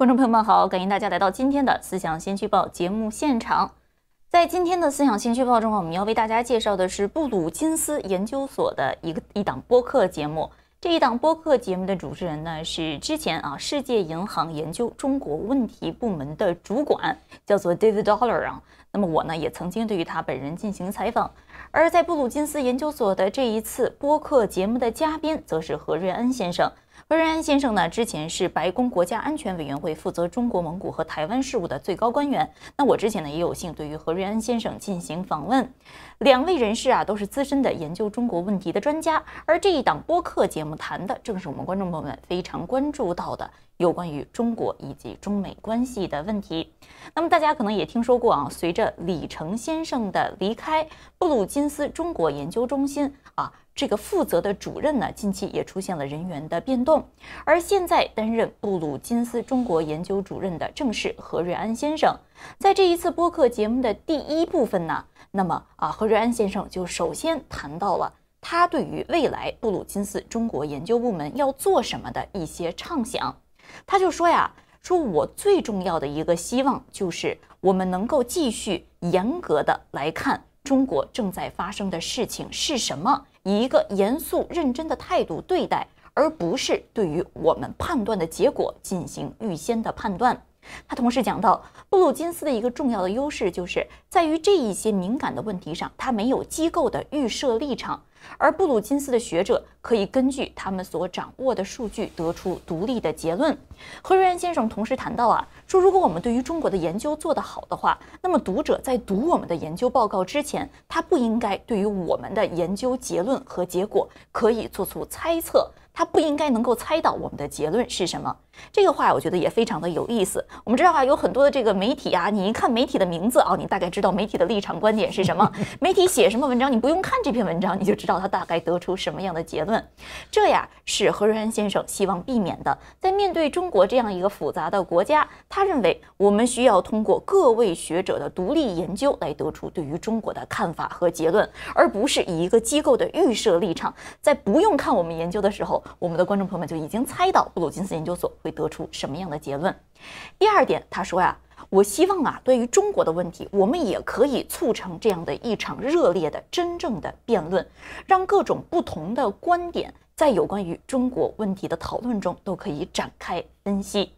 观众朋友们好，欢迎大家来到今天的思想先驱报节目现场。在今天的思想先驱报中，啊，我们要为大家介绍的是布鲁金斯研究所的一个一档播客节目。这一档播客节目的主持人呢，是之前啊世界银行研究中国问题部门的主管，叫做 David Dollar 啊。那么我呢，也曾经对于他本人进行采访。而在布鲁金斯研究所的这一次播客节目的嘉宾，则是何瑞恩先生。何瑞安先生呢？之前是白宫国家安全委员会负责中国、蒙古和台湾事务的最高官员。那我之前呢也有幸对于何瑞安先生进行访问。两位人士啊都是资深的研究中国问题的专家。而这一档播客节目谈的正是我们观众朋友们非常关注到的有关于中国以及中美关系的问题。那么大家可能也听说过啊，随着李成先生的离开，布鲁金斯中国研究中心。这个负责的主任呢，近期也出现了人员的变动，而现在担任布鲁金斯中国研究主任的正是何瑞安先生。在这一次播客节目的第一部分呢，那么啊，何瑞安先生就首先谈到了他对于未来布鲁金斯中国研究部门要做什么的一些畅想。他就说呀，说我最重要的一个希望就是我们能够继续严格的来看中国正在发生的事情是什么。以一个严肃认真的态度对待，而不是对于我们判断的结果进行预先的判断。他同时讲到，布鲁金斯的一个重要的优势就是在于这一些敏感的问题上，他没有机构的预设立场。而布鲁金斯的学者可以根据他们所掌握的数据得出独立的结论。何瑞安先生同时谈到啊，说如果我们对于中国的研究做得好的话，那么读者在读我们的研究报告之前，他不应该对于我们的研究结论和结果可以做出猜测。他不应该能够猜到我们的结论是什么。这个话我觉得也非常的有意思。我们知道啊，有很多的这个媒体啊，你一看媒体的名字啊，你大概知道媒体的立场观点是什么。媒体写什么文章，你不用看这篇文章，你就知道他大概得出什么样的结论。这呀是何瑞安先生希望避免的。在面对中国这样一个复杂的国家，他认为我们需要通过各位学者的独立研究来得出对于中国的看法和结论，而不是以一个机构的预设立场，在不用看我们研究的时候。我们的观众朋友们就已经猜到布鲁金斯研究所会得出什么样的结论。第二点，他说呀，我希望啊，对于中国的问题，我们也可以促成这样的一场热烈的、真正的辩论，让各种不同的观点在有关于中国问题的讨论中都可以展开分析。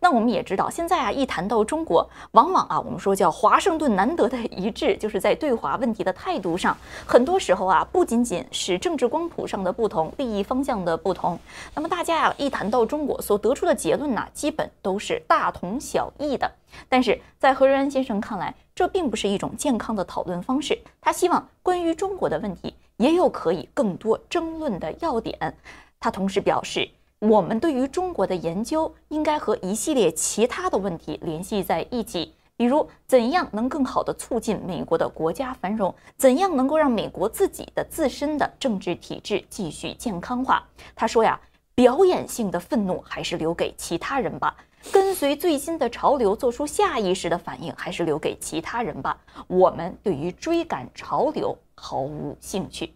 那我们也知道，现在啊，一谈到中国，往往啊，我们说叫华盛顿难得的一致，就是在对华问题的态度上，很多时候啊，不仅仅是政治光谱上的不同，利益方向的不同。那么大家啊，一谈到中国所得出的结论呢，基本都是大同小异的。但是在何瑞安先生看来，这并不是一种健康的讨论方式。他希望关于中国的问题也有可以更多争论的要点。他同时表示。我们对于中国的研究应该和一系列其他的问题联系在一起，比如怎样能更好的促进美国的国家繁荣，怎样能够让美国自己的自身的政治体制继续健康化。他说呀，表演性的愤怒还是留给其他人吧，跟随最新的潮流做出下意识的反应还是留给其他人吧，我们对于追赶潮流毫无兴趣。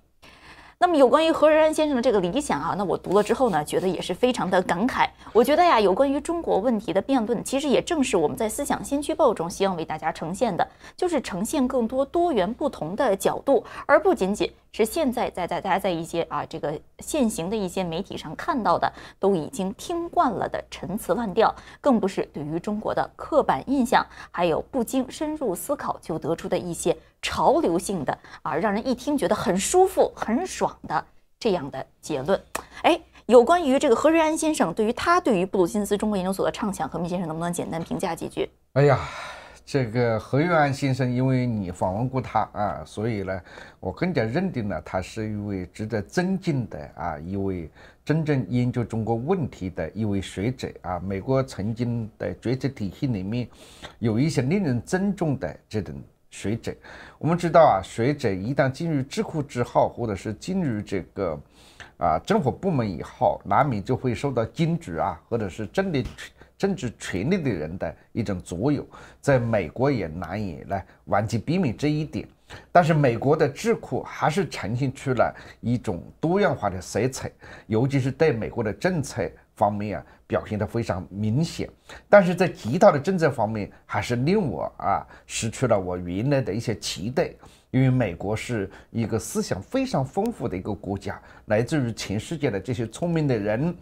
那么有关于何仁安先生的这个理想啊，那我读了之后呢，觉得也是非常的感慨。我觉得呀，有关于中国问题的辩论，其实也正是我们在《思想先驱报》中希望为大家呈现的，就是呈现更多多元不同的角度，而不仅仅。是现在在在大家在一些啊这个现行的一些媒体上看到的，都已经听惯了的陈词滥调，更不是对于中国的刻板印象，还有不经深入思考就得出的一些潮流性的啊，让人一听觉得很舒服、很爽的这样的结论。哎，有关于这个何瑞安先生对于他对于布鲁金斯中国研究所的畅想，何明先生能不能简单评价几句？哎呀。这个何玉安先生，因为你访问过他啊，所以呢，我更加认定了他是一位值得尊敬的啊一位真正研究中国问题的一位学者啊。美国曾经的决策体系里面有一些令人尊重的这种学者，我们知道啊，学者一旦进入智库之后，或者是进入这个啊政府部门以后，难免就会受到禁止啊，或者是真的。政治权力的人的一种左右，在美国也难以来完全避免这一点。但是，美国的智库还是呈现出了一种多样化的色彩，尤其是对美国的政策方面啊，表现得非常明显。但是在其他的政策方面，还是令我啊失去了我原来的一些期待，因为美国是一个思想非常丰富的一个国家，来自于全世界的这些聪明的人。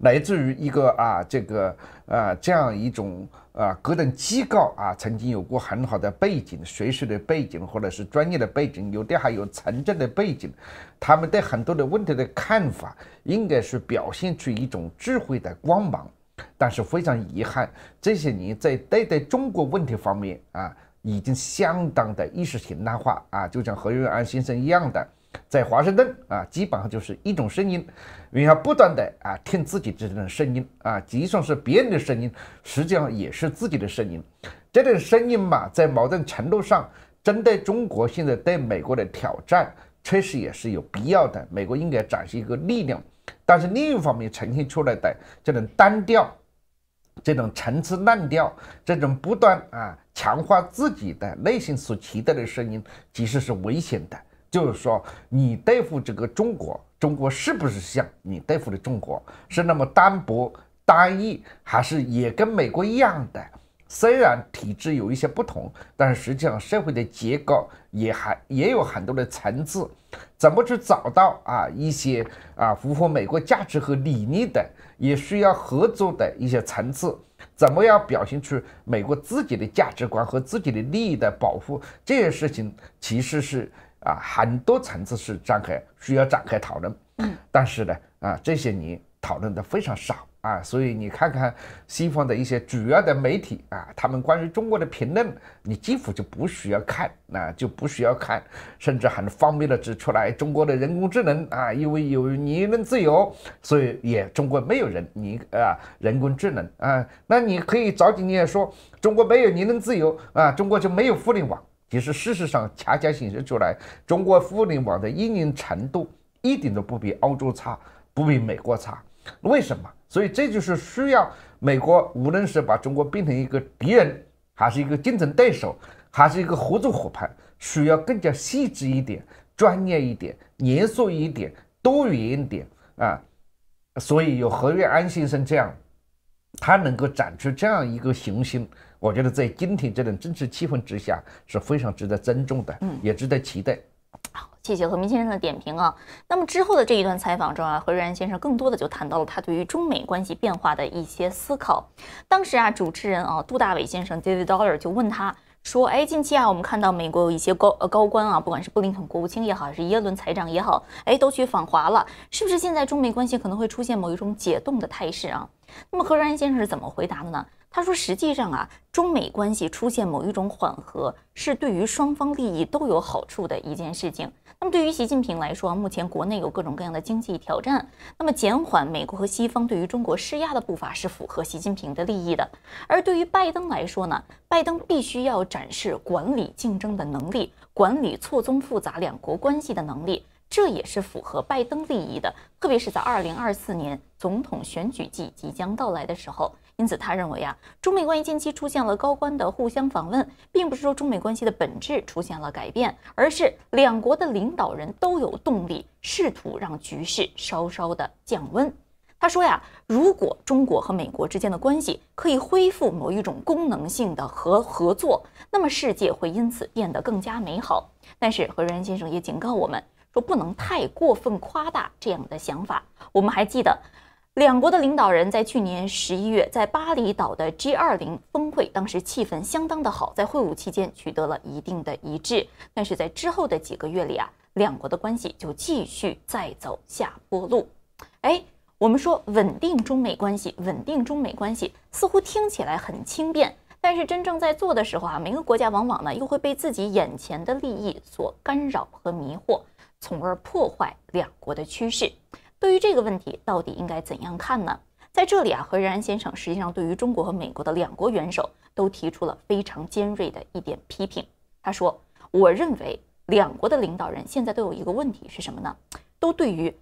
来自于一个啊，这个啊，这样一种啊，各种机构啊，曾经有过很好的背景、学术的背景或者是专业的背景，有的还有城镇的背景，他们对很多的问题的看法，应该是表现出一种智慧的光芒。但是非常遗憾，这些年在对待中国问题方面啊，已经相当的意识形态化啊，就像何润安先生一样的。在华盛顿啊，基本上就是一种声音，你要不断的啊听自己这种声音啊，即使是别人的声音，实际上也是自己的声音。这种声音嘛，在某种程度上针对中国现在对美国的挑战，确实也是有必要的。美国应该展示一个力量，但是另一方面呈现出来的这种单调、这种陈词滥调、这种不断啊强化自己的内心所期待的声音，其实是危险的。就是说，你对付这个中国，中国是不是像你对付的中国是那么单薄、单一，还是也跟美国一样的？虽然体制有一些不同，但是实际上社会的结构也还也有很多的层次。怎么去找到啊一些啊符合美国价值和理念的，也需要合作的一些层次？怎么样表现出美国自己的价值观和自己的利益的保护？这些事情其实是。啊，很多层次是展开需要展开讨论，但是呢，啊这些年讨论的非常少啊，所以你看看西方的一些主要的媒体啊，他们关于中国的评论，你几乎就不需要看，那就不需要看，甚至很方便的指出来，中国的人工智能啊，因为有言论自由，所以也中国没有人你啊人工智能啊，那你可以早几年也说，中国没有言论自由啊，中国就没有互联网。其实，事实上，恰恰显示出来，中国互联网的应用程度一点都不比欧洲差，不比美国差。为什么？所以，这就是需要美国，无论是把中国变成一个敌人，还是一个竞争对手，还是一个合作伙伴，需要更加细致一点、专业一点、严肃一点、多元一点啊。所以，有何跃安先生这样，他能够展出这样一个雄心。我觉得在今天这种政治气氛之下是非常值得尊重的，嗯，也值得期待。好，谢谢何明先生的点评啊。那么之后的这一段采访中啊，何瑞安先生更多的就谈到了他对于中美关系变化的一些思考。当时啊，主持人啊，杜大伟先生 David Dollar 就问他说：“哎，近期啊，我们看到美国有一些高呃高官啊，不管是布林肯国务卿也好，还是耶伦财长也好，哎，都去访华了，是不是现在中美关系可能会出现某一种解冻的态势啊？”那么何瑞安先生是怎么回答的呢？他说：“实际上啊，中美关系出现某一种缓和，是对于双方利益都有好处的一件事情。那么对于习近平来说，目前国内有各种各样的经济挑战，那么减缓美国和西方对于中国施压的步伐是符合习近平的利益的。而对于拜登来说呢，拜登必须要展示管理竞争的能力，管理错综复杂两国关系的能力，这也是符合拜登利益的。特别是在2024年总统选举季即将到来的时候。”因此，他认为啊，中美关系近期出现了高官的互相访问，并不是说中美关系的本质出现了改变，而是两国的领导人都有动力试图让局势稍稍的降温。他说呀，如果中国和美国之间的关系可以恢复某一种功能性的合合作，那么世界会因此变得更加美好。但是，何瑞恩先生也警告我们说，不能太过分夸大这样的想法。我们还记得。两国的领导人，在去年十一月在巴厘岛的 G20 峰会，当时气氛相当的好，在会晤期间取得了一定的一致。但是在之后的几个月里啊，两国的关系就继续在走下坡路。哎，我们说稳定中美关系，稳定中美关系，似乎听起来很轻便，但是真正在做的时候啊，每个国家往往呢又会被自己眼前的利益所干扰和迷惑，从而破坏两国的趋势。对于这个问题，到底应该怎样看呢？在这里啊，何仁安先生实际上对于中国和美国的两国元首都提出了非常尖锐的一点批评。他说：“我认为两国的领导人现在都有一个问题是什么呢？都对于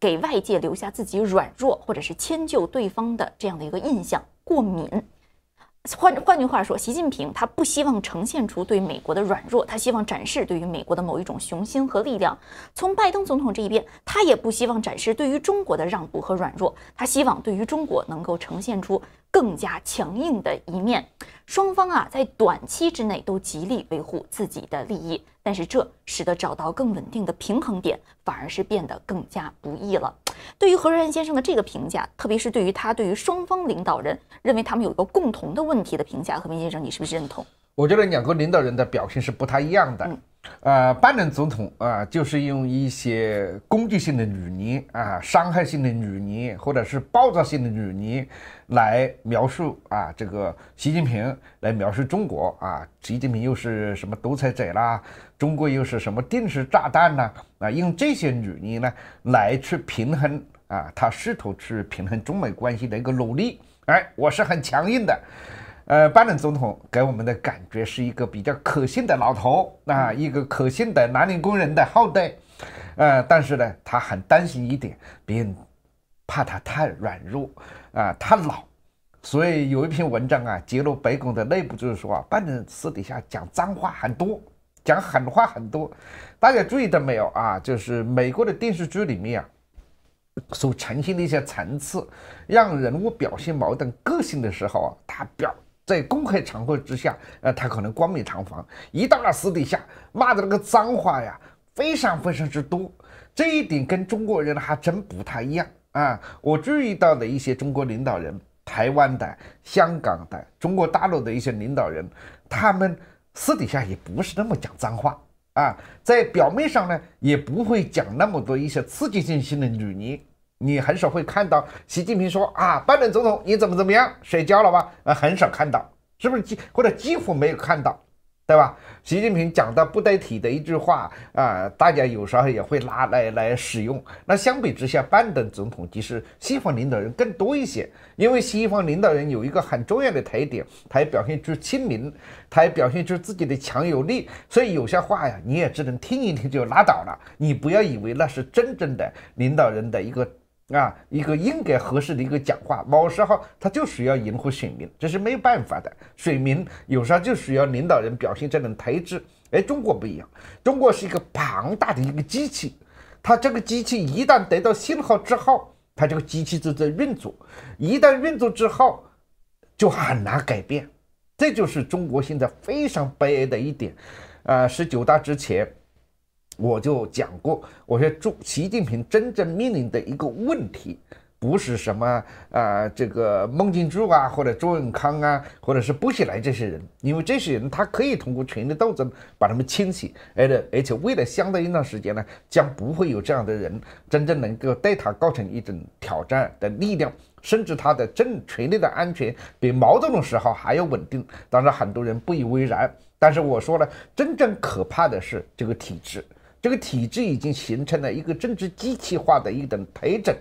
给外界留下自己软弱或者是迁就对方的这样的一个印象过敏。”换换句话说，习近平他不希望呈现出对美国的软弱，他希望展示对于美国的某一种雄心和力量。从拜登总统这一边，他也不希望展示对于中国的让步和软弱，他希望对于中国能够呈现出。更加强硬的一面，双方啊在短期之内都极力维护自己的利益，但是这使得找到更稳定的平衡点反而是变得更加不易了。对于何瑞安先生的这个评价，特别是对于他对于双方领导人认为他们有一个共同的问题的评价，何先生你是不是认同？我觉得两个领导人的表现是不太一样的。呃，拜登总统啊，就是用一些攻击性的语言啊，伤害性的语言，或者是暴躁性的语言来描述啊这个习近平，来描述中国啊。习近平又是什么独裁者啦？中国又是什么定时炸弹啦？啊，用这些语言呢来去平衡啊，他试图去平衡中美关系的一个努力。哎，我是很强硬的。呃，拜登总统给我们的感觉是一个比较可信的老头，啊，一个可信的蓝领工人的后代，呃，但是呢，他很担心一点，别人怕他太软弱，啊，太老，所以有一篇文章啊，揭露白宫的内部，就是说啊，拜登私底下讲脏话很多，讲狠话很多，大家注意到没有啊？就是美国的电视剧里面啊，所呈现的一些层次，让人物表现矛盾个性的时候啊，他表。在公开场合之下，呃，他可能光明堂皇；一到了私底下，骂的那个脏话呀，非常非常之多。这一点跟中国人还真不太一样啊！我注意到的一些中国领导人、台湾的、香港的、中国大陆的一些领导人，他们私底下也不是那么讲脏话啊，在表面上呢，也不会讲那么多一些刺激性的语言。你很少会看到习近平说啊，拜登总统你怎么怎么样，摔跤了吧？啊，很少看到，是不是？几或者几乎没有看到，对吧？习近平讲到不得体的一句话啊，大家有时候也会拿来来使用。那相比之下，拜登总统其实西方领导人更多一些，因为西方领导人有一个很重要的特点，他表现出亲民，他表现出自己的强有力，所以有些话呀，你也只能听一听就拉倒了。你不要以为那是真正的领导人的一个。啊，一个应该合适的一个讲话，某时候他就需要迎合选民，这是没有办法的。选民有时候就需要领导人表现这种特质，而中国不一样，中国是一个庞大的一个机器，它这个机器一旦得到信号之后，它这个机器就在运作，一旦运作之后，就很难改变。这就是中国现在非常悲哀的一点。啊，十九大之前。我就讲过，我说朱习近平真正面临的一个问题，不是什么啊这个孟建柱啊或者朱永康啊或者是薄熙来这些人，因为这些人他可以通过权力斗争把他们清洗，而且而且未来相当一段时间呢，将不会有这样的人真正能够对他构成一种挑战的力量，甚至他的政权力的安全比毛泽东时候还要稳定。当然很多人不以为然，但是我说了，真正可怕的是这个体制。这个体制已经形成了一个政治机器化的一种陪诊。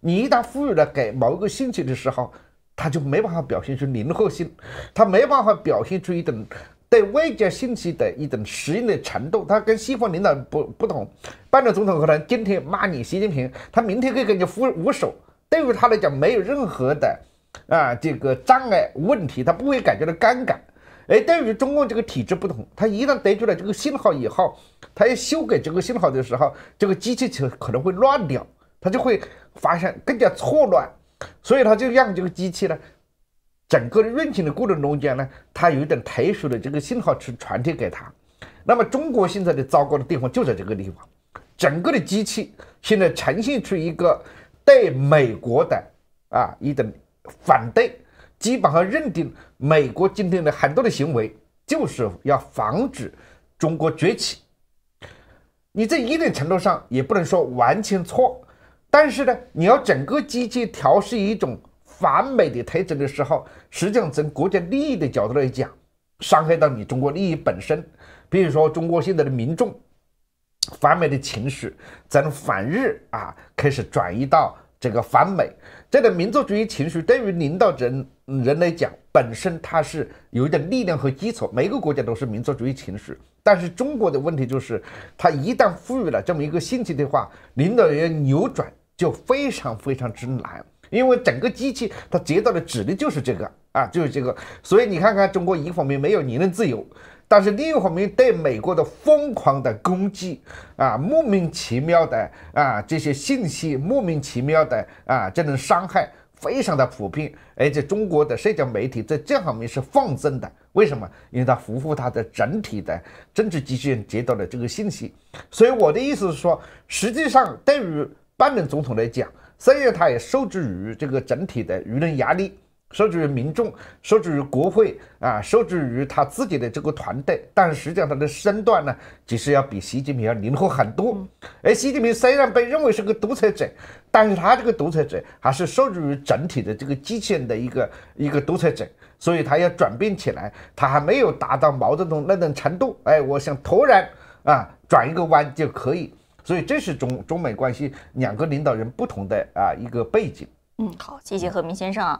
你一旦赋予了给某一个信息的时候，他就没办法表现出灵活性，他没办法表现出一种对外界信息的一种适应的程度。他跟西方领导人不不同，拜登总统可能今天骂你习近平，他明天可以跟你扶握手，对于他来讲没有任何的啊这个障碍问题，他不会感觉到尴尬。而对于中共这个体制不同，他一旦得出了这个信号以后，他要修改这个信号的时候，这个机器就可能会乱掉，它就会发生更加错乱，所以他就让这个机器呢，整个运行的过程中间呢，它有一点特殊的这个信号去传递给他。那么中国现在的糟糕的地方就在这个地方，整个的机器现在呈现出一个对美国的啊一种反对。基本上认定美国今天的很多的行为就是要防止中国崛起，你这一定程度上也不能说完全错，但是呢，你要整个机器调试一种反美的特征的时候，实际上从国家利益的角度来讲，伤害到你中国利益本身。比如说，中国现在的民众反美的情绪，从反日啊开始转移到这个反美，这种民族主义情绪对于领导人人来讲，本身它是有一点力量和基础。每个国家都是民族主义情绪，但是中国的问题就是，它一旦赋予了这么一个信息的话，领导人扭转就非常非常之难，因为整个机器它接到的指令就是这个啊，就是这个。所以你看看，中国一方面没有言论自由，但是另一方面对美国的疯狂的攻击啊，莫名其妙的啊这些信息，莫名其妙的啊这种伤害。非常的普遍，而且中国的社交媒体在这方面是放纵的。为什么？因为它服务它的整体的政治机器人接到了这个信息。所以我的意思是说，实际上对于拜登总统来讲，虽然他也受制于这个整体的舆论压力。受制于民众，受制于国会啊，受制于他自己的这个团队。但实际上，他的身段呢，其实要比习近平要灵活很多。而习近平虽然被认为是个独裁者，但是他这个独裁者还是受制于整体的这个机器人的一个一个独裁者。所以，他要转变起来，他还没有达到毛泽东那种程度。哎，我想突然啊转一个弯就可以。所以，这是中中美关系两个领导人不同的啊一个背景。嗯，好，谢谢何明先生啊。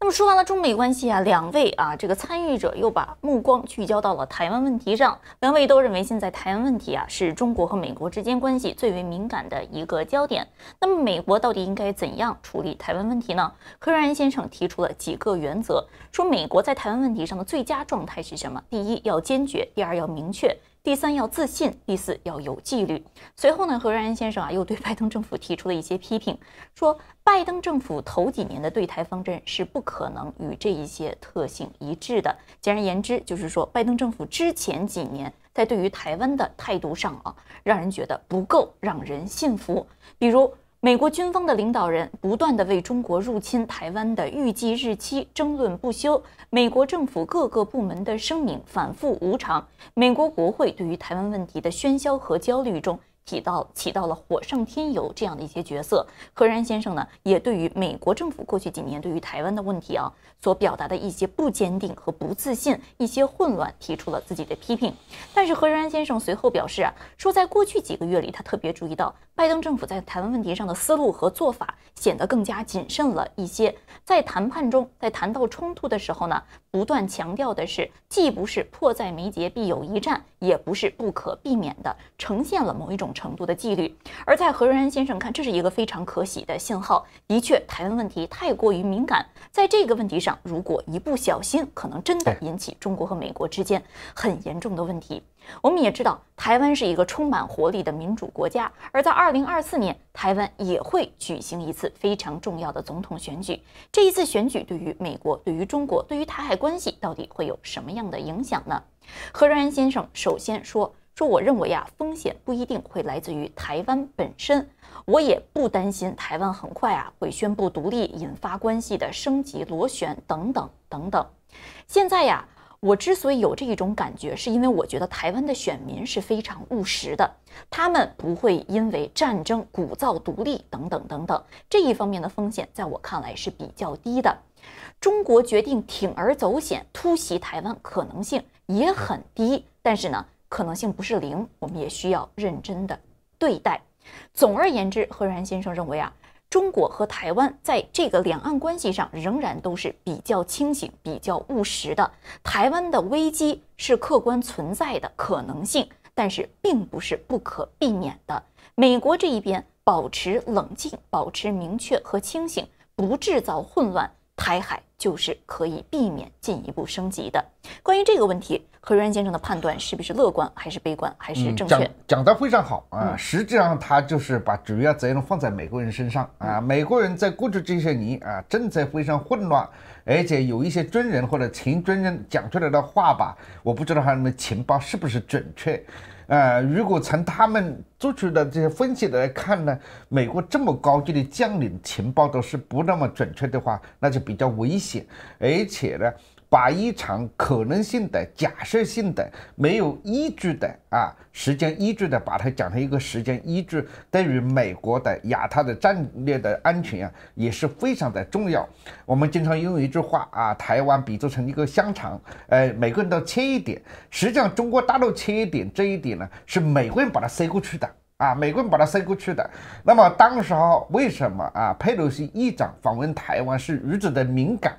那么说完了中美关系啊，两位啊这个参与者又把目光聚焦到了台湾问题上。两位都认为现在台湾问题啊是中国和美国之间关系最为敏感的一个焦点。那么美国到底应该怎样处理台湾问题呢？柯瑞安先生提出了几个原则，说美国在台湾问题上的最佳状态是什么？第一要坚决，第二要明确。第三要自信，第四要有纪律。随后呢，何瑞安先生啊又对拜登政府提出了一些批评，说拜登政府头几年的对台方针是不可能与这一些特性一致的。简而言之，就是说拜登政府之前几年在对于台湾的态度上啊，让人觉得不够让人信服。比如。美国军方的领导人不断的为中国入侵台湾的预计日期争论不休，美国政府各个部门的声明反复无常，美国国会对于台湾问题的喧嚣和焦虑中。起到起到了火上添油这样的一些角色，何仁安先生呢也对于美国政府过去几年对于台湾的问题啊所表达的一些不坚定和不自信、一些混乱提出了自己的批评。但是何仁安先生随后表示啊，说在过去几个月里，他特别注意到拜登政府在台湾问题上的思路和做法显得更加谨慎了一些，在谈判中，在谈到冲突的时候呢。不断强调的是，既不是迫在眉睫必有一战，也不是不可避免的，呈现了某一种程度的纪律。而在何仁安先生看，这是一个非常可喜的信号。的确，台湾问题太过于敏感，在这个问题上，如果一不小心，可能真的引起中国和美国之间很严重的问题。我们也知道，台湾是一个充满活力的民主国家，而在二零二四年，台湾也会举行一次非常重要的总统选举。这一次选举对于美国、对于中国、对于台海关系，到底会有什么样的影响呢？何仁安先生首先说说，我认为啊，风险不一定会来自于台湾本身，我也不担心台湾很快啊会宣布独立，引发关系的升级螺旋等等等等。现在呀。我之所以有这一种感觉，是因为我觉得台湾的选民是非常务实的，他们不会因为战争鼓噪独立等等等等这一方面的风险，在我看来是比较低的。中国决定铤而走险突袭台湾可能性也很低，但是呢，可能性不是零，我们也需要认真的对待。总而言之，何然先生认为啊。中国和台湾在这个两岸关系上仍然都是比较清醒、比较务实的。台湾的危机是客观存在的可能性，但是并不是不可避免的。美国这一边保持冷静，保持明确和清醒，不制造混乱。台海就是可以避免进一步升级的。关于这个问题，何瑞安先生的判断是不是乐观，还是悲观，还是正确？讲讲得非常好啊！实际上，他就是把主要责任放在美国人身上啊！美国人在过去这些年啊，政策非常混乱，而且有一些军人或者前军人讲出来的话吧，我不知道他们情报是不是准确。呃，如果从他们做出的这些分析来看呢，美国这么高级的将领情报都是不那么准确的话，那就比较危险，而且呢。把一场可能性的假设性的没有依据的啊时间依据的把它讲成一个时间依据，对于美国的亚太的战略的安全啊也是非常的重要。我们经常用一句话啊，台湾比作成一个香肠，呃，每个人都切一点。实际上，中国大陆切一点，这一点呢是美国人把它塞过去的啊，美国人把它塞过去的。那么当时候为什么啊佩洛西议长访问台湾是如此的敏感？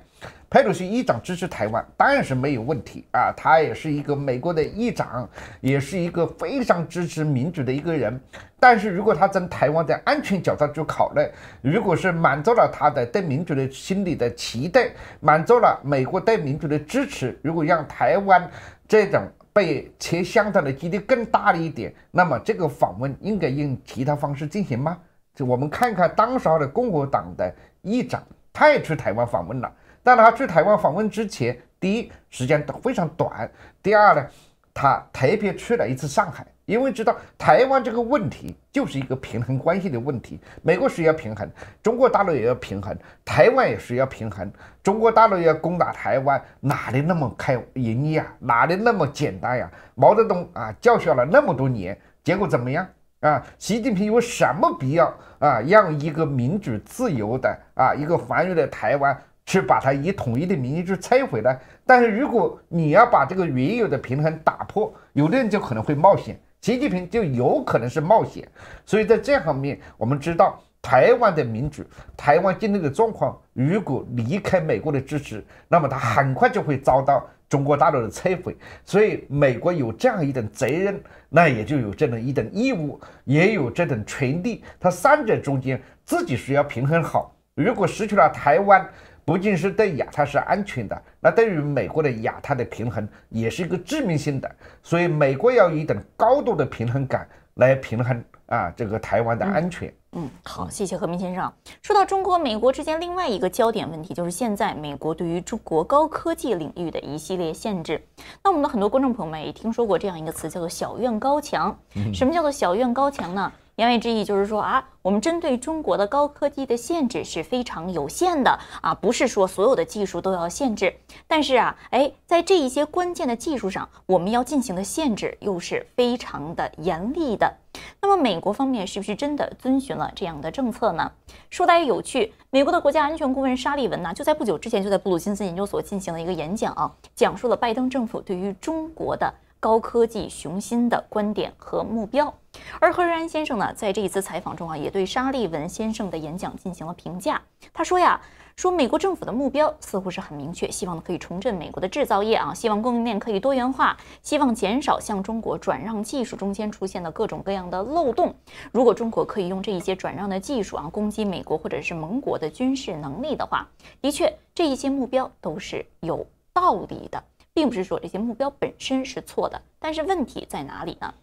佩洛西议长支持台湾当然是没有问题啊，他也是一个美国的议长，也是一个非常支持民主的一个人。但是如果他从台湾的安全角度去考虑，如果是满足了他的对民主的心理的期待，满足了美国对民主的支持，如果让台湾这种被切香港的几率更大了一点，那么这个访问应该用其他方式进行吗？就我们看看当时的共和党的议长他也去台湾访问了。但他去台湾访问之前，第一时间非常短，第二呢，他特别去了一次上海，因为知道台湾这个问题就是一个平衡关系的问题，美国需要平衡，中国大陆也要平衡，台湾也需要平衡，中国大陆要攻打台湾，哪里那么开容易啊？哪里那么简单呀？毛泽东啊，叫嚣了那么多年，结果怎么样啊？习近平有什么必要啊，让一个民主自由的啊，一个繁荣的台湾？去把它以统一的名义去摧毁呢？但是如果你要把这个原有的平衡打破，有的人就可能会冒险，习近平就有可能是冒险。所以在这方面，我们知道台湾的民主，台湾境内的状况，如果离开美国的支持，那么他很快就会遭到中国大陆的摧毁。所以美国有这样一种责任，那也就有这种一种义务，也有这种权利。他三者中间自己需要平衡好。如果失去了台湾，不仅是对亚太是安全的，那对于美国的亚太的平衡也是一个致命性的。所以美国要一等高度的平衡感来平衡啊这个台湾的安全。嗯，好，谢谢何明先生。说到中国美国之间另外一个焦点问题，就是现在美国对于中国高科技领域的一系列限制。那我们的很多观众朋友们也听说过这样一个词，叫做“小院高墙”。什么叫做“小院高墙”呢？言外之意就是说啊，我们针对中国的高科技的限制是非常有限的啊，不是说所有的技术都要限制，但是啊，哎，在这一些关键的技术上，我们要进行的限制又是非常的严厉的。那么美国方面是不是真的遵循了这样的政策呢？说来有趣，美国的国家安全顾问沙利文呢，就在不久之前就在布鲁金斯研究所进行了一个演讲，啊，讲述了拜登政府对于中国的。高科技雄心的观点和目标，而何瑞安先生呢，在这一次采访中啊，也对沙利文先生的演讲进行了评价。他说呀，说美国政府的目标似乎是很明确，希望可以重振美国的制造业啊，希望供应链可以多元化，希望减少向中国转让技术中间出现的各种各样的漏洞。如果中国可以用这一些转让的技术啊，攻击美国或者是盟国的军事能力的话，的确这一些目标都是有道理的。并不是说这些目标本身是错的，但是问题在哪里呢？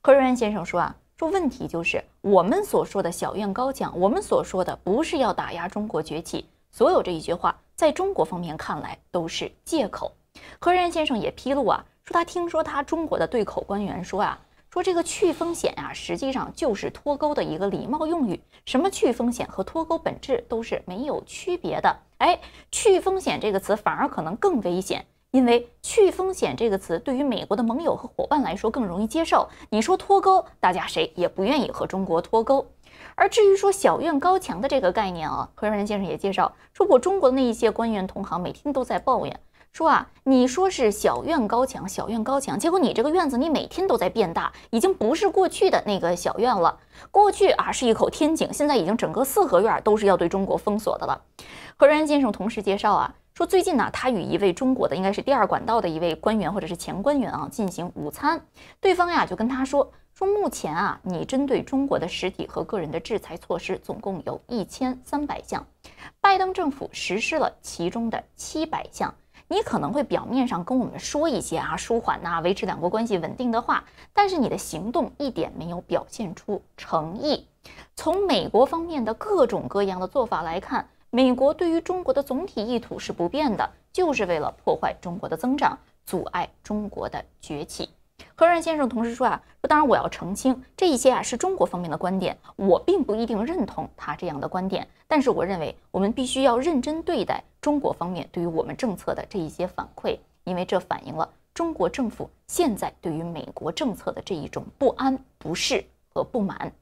何瑞安先生说啊，说问题就是我们所说的小院高墙，我们所说的不是要打压中国崛起，所有这一句话在中国方面看来都是借口。何瑞安先生也披露啊，说他听说他中国的对口官员说啊，说这个去风险啊，实际上就是脱钩的一个礼貌用语，什么去风险和脱钩本质都是没有区别的。哎，去风险这个词反而可能更危险。因为“去风险”这个词对于美国的盟友和伙伴来说更容易接受。你说脱钩，大家谁也不愿意和中国脱钩。而至于说“小院高墙”的这个概念啊，何人先生也介绍说，我中国的那一些官员同行每天都在抱怨说啊，你说是小院高墙，小院高墙，结果你这个院子你每天都在变大，已经不是过去的那个小院了。过去啊是一口天井，现在已经整个四合院都是要对中国封锁的了。何人先生同时介绍啊。说最近呢，他与一位中国的，应该是第二管道的一位官员或者是前官员啊，进行午餐。对方呀就跟他说，说目前啊，你针对中国的实体和个人的制裁措施总共有一千三百项，拜登政府实施了其中的七百项。你可能会表面上跟我们说一些啊舒缓呐，维持两国关系稳定的话，但是你的行动一点没有表现出诚意。从美国方面的各种各样的做法来看。美国对于中国的总体意图是不变的，就是为了破坏中国的增长，阻碍中国的崛起。何然先生同时说啊，说当然我要澄清，这一些啊是中国方面的观点，我并不一定认同他这样的观点。但是我认为我们必须要认真对待中国方面对于我们政策的这一些反馈，因为这反映了中国政府现在对于美国政策的这一种不安、不适和不满。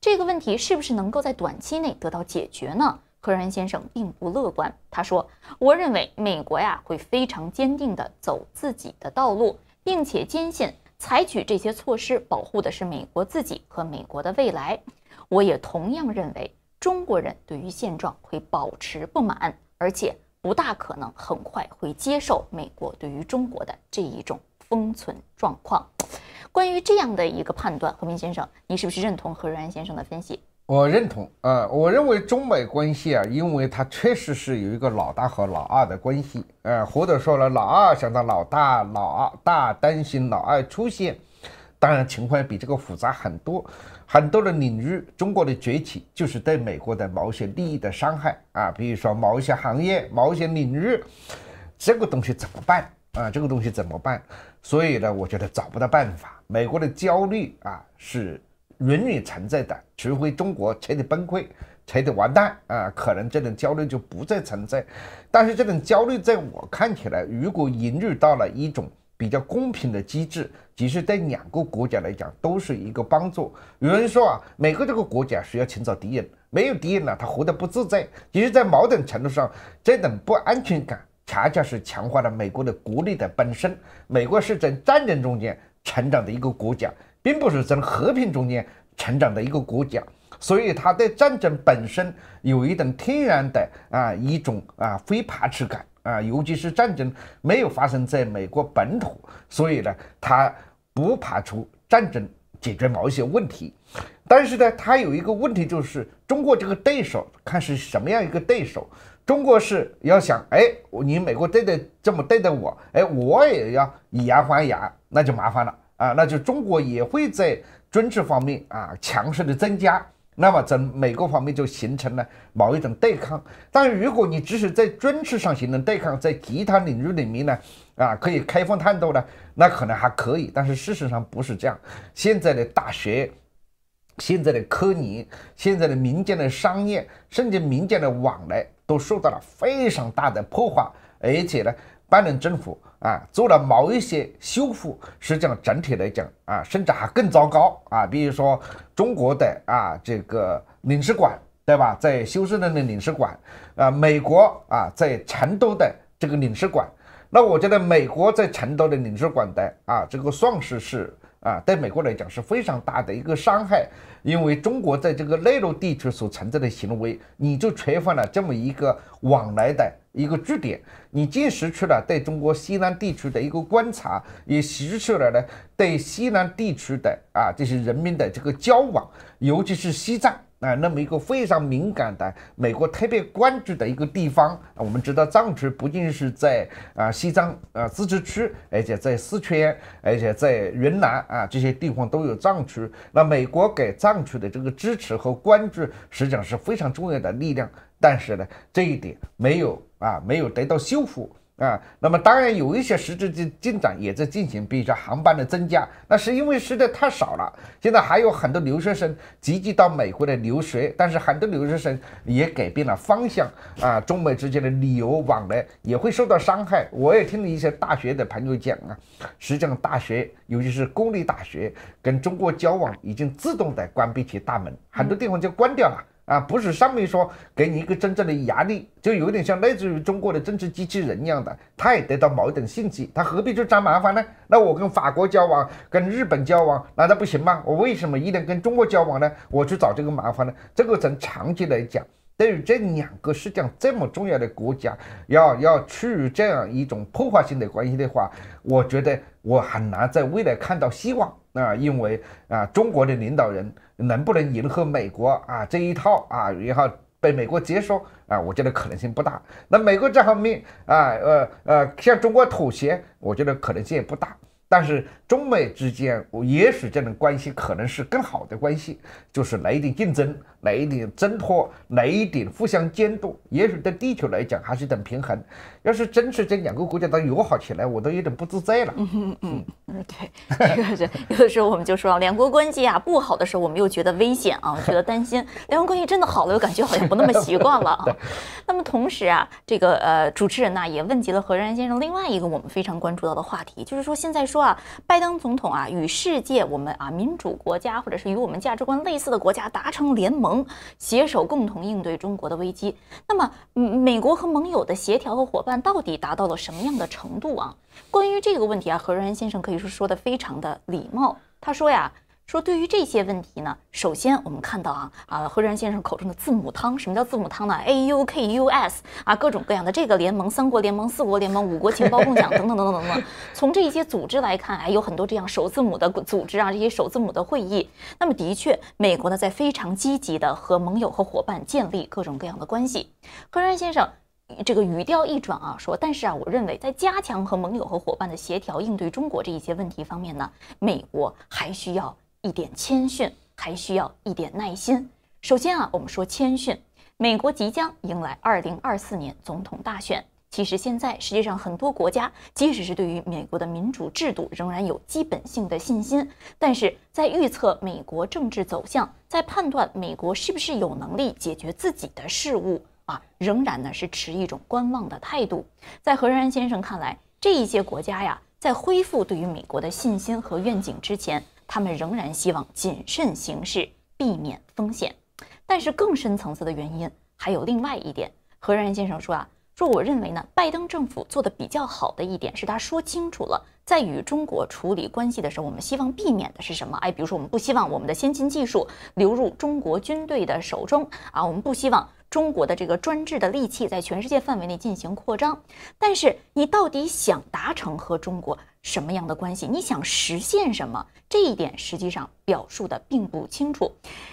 这个问题是不是能够在短期内得到解决呢？何然先生并不乐观，他说：“我认为美国呀会非常坚定地走自己的道路，并且坚信采取这些措施保护的是美国自己和美国的未来。我也同样认为，中国人对于现状会保持不满，而且不大可能很快会接受美国对于中国的这一种封存状况。”关于这样的一个判断，何明先生，你是不是认同何然先生的分析？我认同啊，我认为中美关系啊，因为它确实是有一个老大和老二的关系，呃，或者说呢，老二想当老大，老二大担心老二出现，当然情况比这个复杂很多，很多的领域，中国的崛起就是对美国的某些利益的伤害啊，比如说某一些行业、某一些领域，这个东西怎么办啊？这个东西怎么办？所以呢，我觉得找不到办法，美国的焦虑啊是。永远存在的，除非中国彻底崩溃、彻底完蛋啊，可能这种焦虑就不再存在。但是这种焦虑在我看起来，如果引入到了一种比较公平的机制，其实对两个国家来讲都是一个帮助。有人说啊，美国这个国家需要寻找敌人，没有敌人呢，他活得不自在。其实，在某种程度上，这种不安全感恰恰是强化了美国的国力的本身。美国是在战争中间成长的一个国家。并不是从和平中间成长的一个国家，所以他对战争本身有一种天然的啊一种啊非排斥感啊，尤其是战争没有发生在美国本土，所以呢，他不排除战争解决某些问题，但是呢，他有一个问题就是中国这个对手看是什么样一个对手，中国是要想哎，你美国对待这么对待我，哎，我也要以牙还牙，那就麻烦了。啊，那就中国也会在军事方面啊强势的增加，那么在美国方面就形成了某一种对抗。但如果你只是在军事上形成对抗，在其他领域里面呢，啊可以开放探讨呢，那可能还可以。但是事实上不是这样，现在的大学、现在的科研、现在的民间的商业，甚至民间的往来，都受到了非常大的破坏，而且呢。拜登政府啊做了某一些修复，实际上整体来讲啊，甚至还更糟糕啊。比如说中国的啊这个领事馆，对吧？在休斯顿的领事馆，啊美国啊在成都的这个领事馆，那我觉得美国在成都的领事馆的啊这个丧是是啊对美国来讲是非常大的一个伤害，因为中国在这个内陆地区所存在的行为，你就缺乏了这么一个往来的。一个据点，你既失去了对中国西南地区的一个观察，也失去了呢对西南地区的啊这些人民的这个交往，尤其是西藏啊，那么一个非常敏感的美国特别关注的一个地方。我们知道藏区不仅是在啊西藏啊自治区，而且在四川，而且在云南啊这些地方都有藏区。那美国给藏区的这个支持和关注，实际上是非常重要的力量。但是呢，这一点没有。啊，没有得到修复啊。那么当然有一些实质的进展也在进行，比如说航班的增加，那是因为实在太少了。现在还有很多留学生积极到美国来留学，但是很多留学生也改变了方向啊。中美之间的旅游往来也会受到伤害。我也听了一些大学的朋友讲啊，实际上大学，尤其是公立大学，跟中国交往已经自动的关闭起大门，很多地方就关掉了。啊，不是上面说给你一个真正的压力，就有点像类似于中国的政治机器人一样的，他也得到某一种信息，他何必去沾麻烦呢？那我跟法国交往，跟日本交往难道不行吗？我为什么一定跟中国交往呢？我去找这个麻烦呢？这个从长期来讲，对于这两个世界上这么重要的国家，要要处于这样一种破坏性的关系的话，我觉得我很难在未来看到希望啊，因为啊，中国的领导人。能不能迎合美国啊这一套啊，然后被美国接受啊？我觉得可能性不大。那美国这方面啊，呃呃，向中国妥协，我觉得可能性也不大。但是中美之间，我也许这种关系可能是更好的关系，就是来一点竞争。来一点挣脱，来一点互相监督，也许对地球来讲还是一种平衡。要是真是这两个国家都友好起来，我都有点不自在了。嗯嗯，对，这个有的时候我们就说啊，两国关系啊不好的时候，我们又觉得危险啊，觉得担心；两国关系真的好了，又感觉好像不那么习惯了。那么同时啊，这个呃主持人呢也问及了何仁先生另外一个我们非常关注到的话题，就是说现在说啊，拜登总统啊与世界我们啊民主国家或者是与我们价值观类似的国家达成联盟。盟携手共同应对中国的危机，那么美国和盟友的协调和伙伴到底达到了什么样的程度啊？关于这个问题啊，何瑞安先生可以说说的非常的礼貌。他说呀。说对于这些问题呢，首先我们看到啊啊，何然先生口中的字母汤，什么叫字母汤呢？A U K U S 啊，各种各样的这个联盟，三国联盟、四国联盟、五国情报共享等等等等等等。从这些组织来看，哎，有很多这样首字母的组织啊，这些首字母的会议。那么的确，美国呢在非常积极的和盟友和伙伴建立各种各样的关系。何然先生这个语调一转啊，说，但是啊，我认为在加强和盟友和伙伴的协调应对中国这一些问题方面呢，美国还需要。一点谦逊，还需要一点耐心。首先啊，我们说谦逊。美国即将迎来二零二四年总统大选。其实现在世界上很多国家，即使是对于美国的民主制度，仍然有基本性的信心。但是在预测美国政治走向，在判断美国是不是有能力解决自己的事务啊，仍然呢是持一种观望的态度。在何然先生看来，这一些国家呀，在恢复对于美国的信心和愿景之前。他们仍然希望谨慎行事，避免风险。但是更深层次的原因还有另外一点。何然先生说啊，说我认为呢，拜登政府做的比较好的一点是他说清楚了。在与中国处理关系的时候，我们希望避免的是什么？哎，比如说，我们不希望我们的先进技术流入中国军队的手中啊，我们不希望中国的这个专制的利器在全世界范围内进行扩张。但是，你到底想达成和中国什么样的关系？你想实现什么？这一点实际上表述的并不清楚。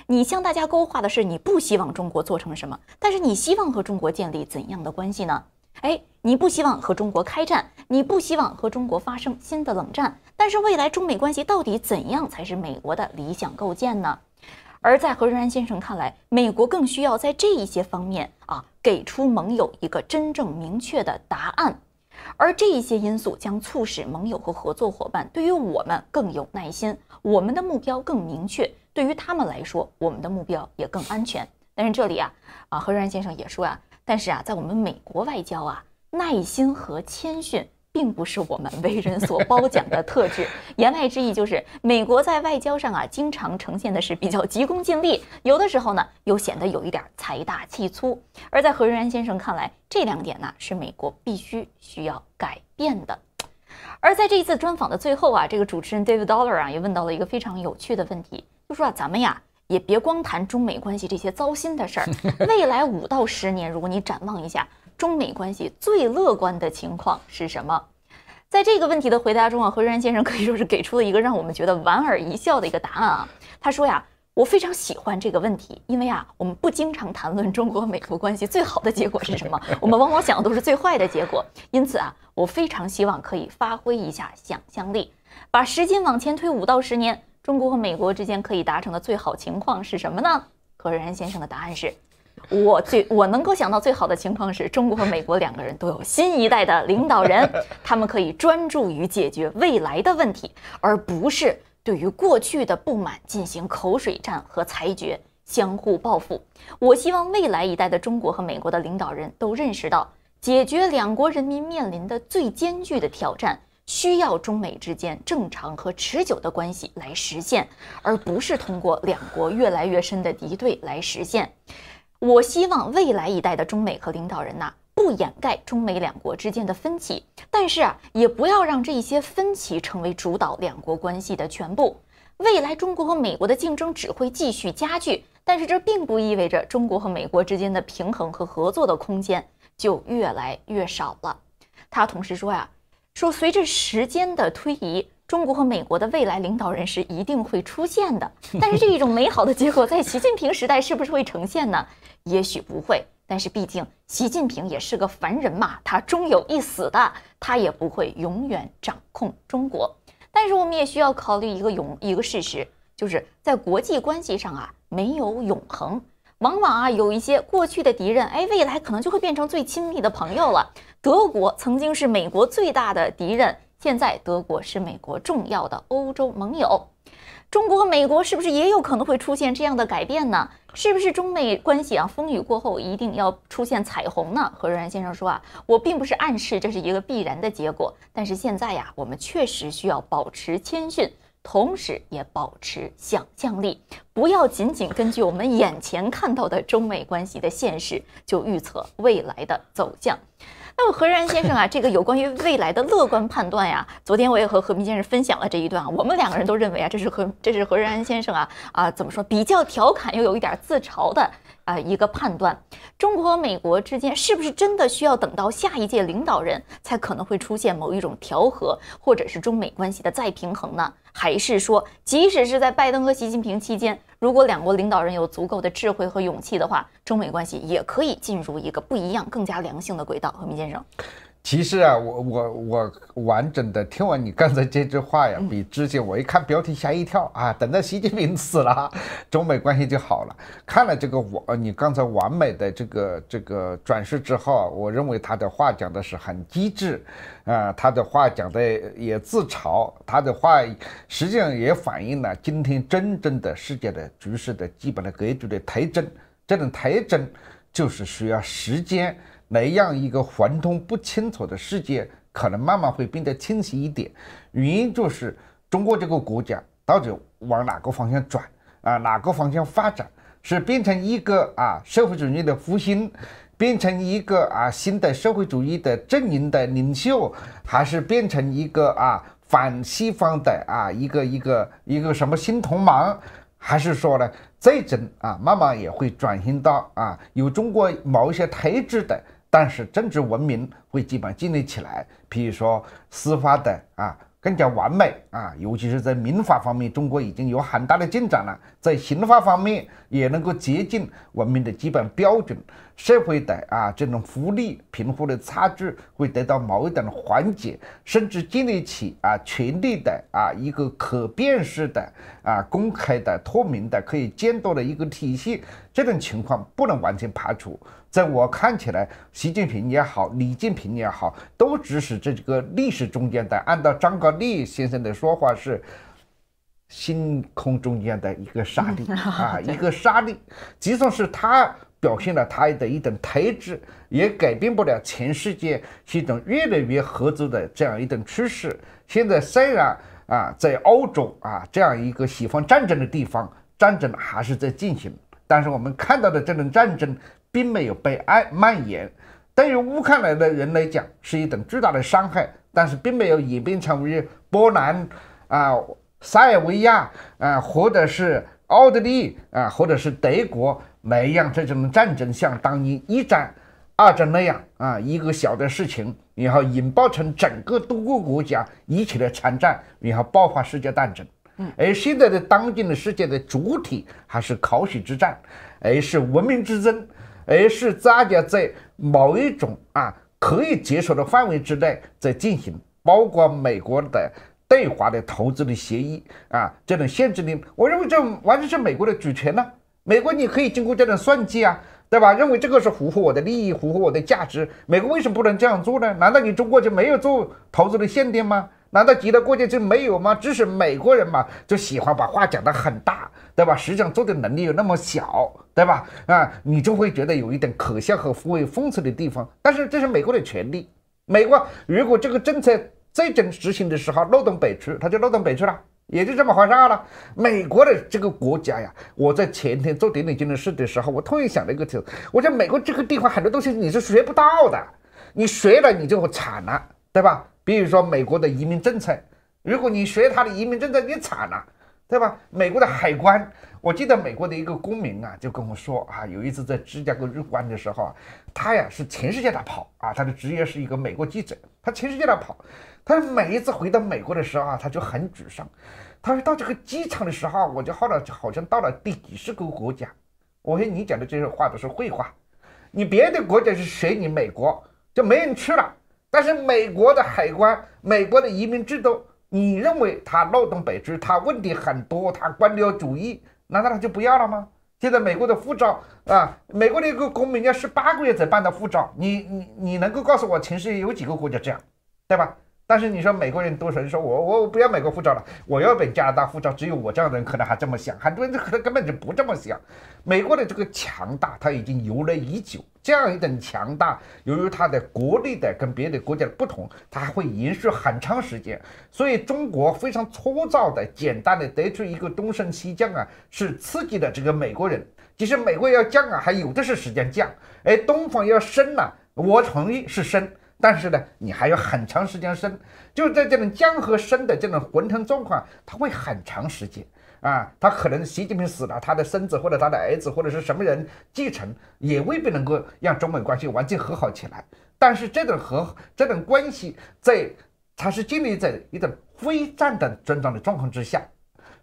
你向大家勾画的是你不希望中国做成什么，但是你希望和中国建立怎样的关系呢？哎，你不希望和中国开战，你不希望和中国发生新的冷战，但是未来中美关系到底怎样才是美国的理想构建呢？而在何润安先生看来，美国更需要在这一些方面啊，给出盟友一个真正明确的答案，而这一些因素将促使盟友和合作伙伴对于我们更有耐心，我们的目标更明确，对于他们来说，我们的目标也更安全。但是这里啊，啊何润安先生也说啊，但是啊，在我们美国外交啊，耐心和谦逊并不是我们为人所褒奖的特质。言外之意就是，美国在外交上啊，经常呈现的是比较急功近利，有的时候呢，又显得有一点财大气粗。而在何润安先生看来，这两点呢，是美国必须需要改变的。而在这一次专访的最后啊，这个主持人 Dave Dollar 啊，也问到了一个非常有趣的问题，就说啊，咱们呀。也别光谈中美关系这些糟心的事儿。未来五到十年，如果你展望一下中美关系最乐观的情况是什么，在这个问题的回答中啊，何瑞然先生可以说是给出了一个让我们觉得莞尔一笑的一个答案啊。他说呀：“我非常喜欢这个问题，因为啊，我们不经常谈论中国美国关系最好的结果是什么，我们往往想的都是最坏的结果。因此啊，我非常希望可以发挥一下想象力，把时间往前推五到十年。”中国和美国之间可以达成的最好情况是什么呢？葛瑞安先生的答案是：我最我能够想到最好的情况是中国和美国两个人都有新一代的领导人，他们可以专注于解决未来的问题，而不是对于过去的不满进行口水战和裁决、相互报复。我希望未来一代的中国和美国的领导人都认识到，解决两国人民面临的最艰巨的挑战。需要中美之间正常和持久的关系来实现，而不是通过两国越来越深的敌对来实现。我希望未来一代的中美和领导人呐，不掩盖中美两国之间的分歧，但是啊，也不要让这些分歧成为主导两国关系的全部。未来中国和美国的竞争只会继续加剧，但是这并不意味着中国和美国之间的平衡和合作的空间就越来越少了。他同时说呀。说，随着时间的推移，中国和美国的未来领导人是一定会出现的。但是这一种美好的结果，在习近平时代是不是会呈现呢？也许不会。但是毕竟习近平也是个凡人嘛，他终有一死的，他也不会永远掌控中国。但是我们也需要考虑一个永一个事实，就是在国际关系上啊，没有永恒。往往啊，有一些过去的敌人，哎，未来可能就会变成最亲密的朋友了。德国曾经是美国最大的敌人，现在德国是美国重要的欧洲盟友。中国、和美国是不是也有可能会出现这样的改变呢？是不是中美关系啊，风雨过后一定要出现彩虹呢？何瑞然先生说啊，我并不是暗示这是一个必然的结果，但是现在呀，我们确实需要保持谦逊。同时，也保持想象力，不要仅仅根据我们眼前看到的中美关系的现实就预测未来的走向。那么何人安先生啊，这个有关于未来的乐观判断呀，昨天我也和何明先生分享了这一段啊，我们两个人都认为啊，这是何这是何人安先生啊啊怎么说比较调侃又有一点自嘲的。啊，一个判断，中国和美国之间是不是真的需要等到下一届领导人才可能会出现某一种调和，或者是中美关系的再平衡呢？还是说，即使是在拜登和习近平期间，如果两国领导人有足够的智慧和勇气的话，中美关系也可以进入一个不一样、更加良性的轨道？何明先生。其实啊，我我我完整的听完你刚才这句话呀，比之前我一看标题吓一跳啊，等到习近平死了，中美关系就好了。看了这个我你刚才完美的这个这个转述之后，我认为他的话讲的是很机智啊，他的话讲的也自嘲，他的话实际上也反映了今天真正的世界的局势的基本的格局的特征，这种特征就是需要时间。那样一个混沌不清楚的世界，可能慢慢会变得清晰一点。原因就是中国这个国家到底往哪个方向转啊？哪个方向发展？是变成一个啊社会主义的复兴，变成一个啊新的社会主义的阵营的领袖，还是变成一个啊反西方的啊一个一个一个什么新同盟？还是说呢，最终啊慢慢也会转型到啊有中国某一些特质的？但是，政治文明会基本建立起来，比如说司法的啊更加完美啊，尤其是在民法方面，中国已经有很大的进展了。在刑法方面，也能够接近文明的基本标准。社会的啊这种福利贫富的差距会得到某一种缓解，甚至建立起啊权力的啊一个可辨识的啊公开的透明的可以监督的一个体系。这种情况不能完全排除。在我看起来，习近平也好，李建平也好，都只是这个历史中间的，按照张高丽先生的说法是，星空中间的一个沙粒 啊，一个沙粒。即算是他表现了他的一种特质，也改变不了全世界一种越来越合作的这样一种趋势。现在虽然啊，在欧洲啊这样一个喜欢战争的地方，战争还是在进行，但是我们看到的这种战争。并没有被爱蔓延，对于乌克兰的人来讲是一种巨大的伤害，但是并没有演变成为波兰啊、塞尔维亚啊，或者是奥地利啊，或者是德国那样这种战争，像当年一战、二战那样啊，一个小的事情，然后引爆成整个多个国家一起来参战，然后爆发世界战争。嗯，而现在的当今的世界的主体还是考许之战，而是文明之争。而是大家在某一种啊可以接受的范围之内在进行，包括美国的对华的投资的协议啊这种限制令，我认为这完全是美国的主权呢。美国你可以经过这种算计啊，对吧？认为这个是符合我的利益、符合我的价值。美国为什么不能这样做呢？难道你中国就没有做投资的限定吗？难道其他国家就没有吗？只是美国人嘛，就喜欢把话讲的很大，对吧？实际上做的能力又那么小，对吧？啊，你就会觉得有一点可笑和富有讽刺的地方。但是这是美国的权利。美国如果这个政策最终执行的时候漏洞百出，他就漏洞百出了，也就这么回事了。美国的这个国家呀，我在前天做点点金的事的时候，我突然想了一个词，我说美国这个地方很多东西你是学不到的，你学了你就惨了，对吧？比如说美国的移民政策，如果你学他的移民政策，你惨了，对吧？美国的海关，我记得美国的一个公民啊就跟我说啊，有一次在芝加哥入关的时候，啊，他呀是全世界在跑啊，他的职业是一个美国记者，他全世界在跑，他每一次回到美国的时候啊，他就很沮丧，他说到这个机场的时候，我就好了，好像到了第几十个国家。我说你讲的这些话都是废话，你别的国家是学你美国就没人去了。但是美国的海关，美国的移民制度，你认为它漏洞百出，它问题很多，它官僚主义，难道它就不要了吗？现在美国的护照啊，美国的一个公民要十八个月才办到护照，你你你能够告诉我，全世界有几个国家这样，对吧？但是你说美国人多少人说我我我不要美国护照了，我要本加拿大护照。只有我这样的人可能还这么想，很多人可能根本就不这么想。美国的这个强大，它已经由来已久，这样一种强大，由于它的国内的跟别的国家的不同，它还会延续很长时间。所以中国非常粗糙的、简单的得出一个东升西降啊，是刺激的这个美国人。其实美国要降啊，还有的是时间降。哎，东方要升了，我同意是升。但是呢，你还有很长时间生，就在这种江河深的这种浑沌状况，它会很长时间啊，他可能习近平死了，他的孙子或者他的儿子或者是什么人继承，也未必能够让中美关系完全和好起来。但是这种和这种关系，在它是建立在一种非战争增长的状况之下，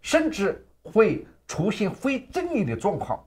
甚至会出现非正义的状况。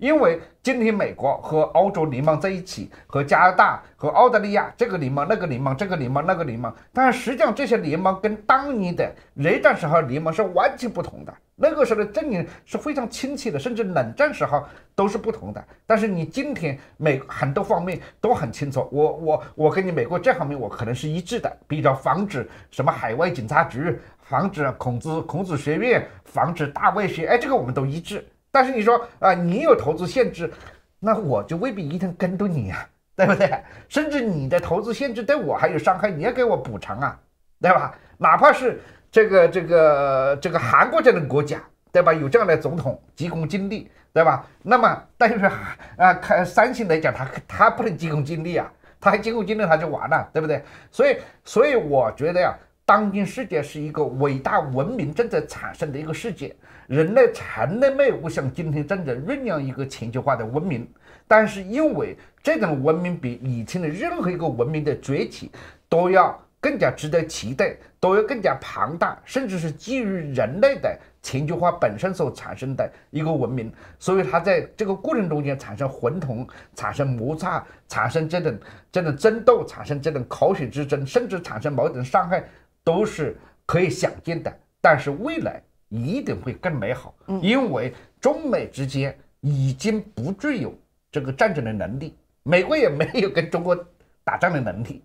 因为今天美国和欧洲联盟在一起，和加拿大、和澳大利亚这个联盟、那个联盟、这个联盟、那个联盟，但实际上这些联盟跟当年的冷战时候联盟是完全不同的。那个时候的阵营是非常清晰的，甚至冷战时候都是不同的。但是你今天美很多方面都很清楚，我我我跟你美国这方面我可能是一致的，比如防止什么海外警察局，防止孔子孔子学院，防止大外学，哎，这个我们都一致。但是你说啊，你有投资限制，那我就未必一定跟着你呀，对不对？甚至你的投资限制对我还有伤害，你要给我补偿啊，对吧？哪怕是这个这个这个韩国这样的国家，对吧？有这样的总统急功近利，对吧？那么，但是啊，看三星来讲，他他不能急功近利啊，他急功近利他就完了，对不对？所以所以我觉得呀，当今世界是一个伟大文明正在产生的一个世界。人类才能为我像今天正在酝酿一个全球化的文明，但是因为这种文明比以前的任何一个文明的崛起都要更加值得期待，都要更加庞大，甚至是基于人类的全球化本身所产生的一个文明，所以它在这个过程中间产生混同、产生摩擦、产生这种这种争斗、产生这种口水之争，甚至产生某种伤害，都是可以想见的。但是未来。一定会更美好，因为中美之间已经不具有这个战争的能力，美国也没有跟中国打仗的能力，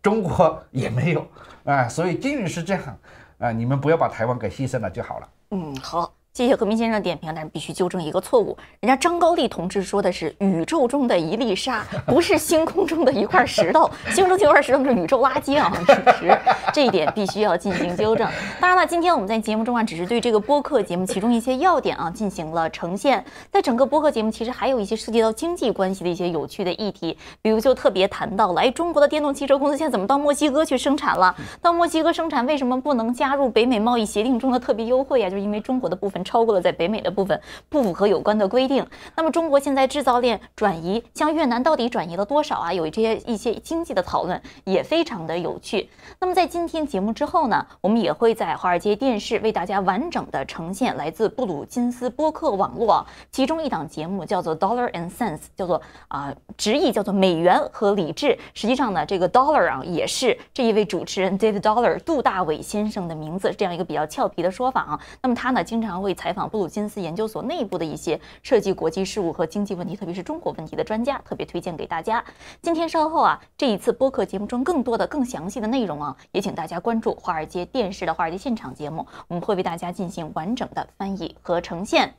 中国也没有啊，所以今日是这样啊，你们不要把台湾给牺牲了就好了。嗯，好。谢谢何明先生点评，但是必须纠正一个错误，人家张高丽同志说的是宇宙中的一粒沙，不是星空中的一块石头。星中一块石头是宇宙垃圾啊，确实这一点必须要进行纠正。当然了，今天我们在节目中啊，只是对这个播客节目其中一些要点啊进行了呈现。在整个播客节目，其实还有一些涉及到经济关系的一些有趣的议题，比如就特别谈到了，哎，中国的电动汽车公司现在怎么到墨西哥去生产了？到墨西哥生产为什么不能加入北美贸易协定中的特别优惠啊？就是因为中国的部分。超过了在北美的部分不符合有关的规定。那么中国现在制造链转移向越南到底转移了多少啊？有这些一些经济的讨论也非常的有趣。那么在今天节目之后呢，我们也会在华尔街电视为大家完整的呈现来自布鲁金斯播客网络其中一档节目，叫做《Dollar and Sense》，叫做啊直译叫做美元和理智。实际上呢，这个 Dollar 啊也是这一位主持人 David Dollar 杜大伟先生的名字这样一个比较俏皮的说法啊。那么他呢经常会。会采访布鲁金斯研究所内部的一些涉及国际事务和经济问题，特别是中国问题的专家，特别推荐给大家。今天稍后啊，这一次播客节目中更多的、更详细的内容啊，也请大家关注华尔街电视的《华尔街现场》节目，我们会为大家进行完整的翻译和呈现。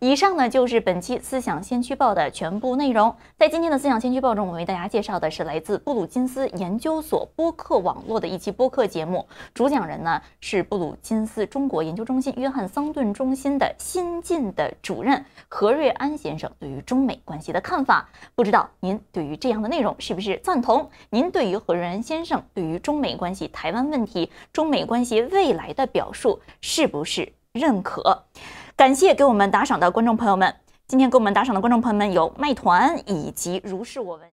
以上呢，就是本期《思想先驱报》的全部内容。在今天的思想先驱报中，我们为大家介绍的是来自布鲁金斯研究所播客网络的一期播客节目，主讲人呢是布鲁金斯中国研究中心约翰桑顿中。新的新晋的主任何瑞安先生对于中美关系的看法，不知道您对于这样的内容是不是赞同？您对于何瑞安先生对于中美关系、台湾问题、中美关系未来的表述是不是认可？感谢给我们打赏的观众朋友们。今天给我们打赏的观众朋友们有麦团以及如是我闻。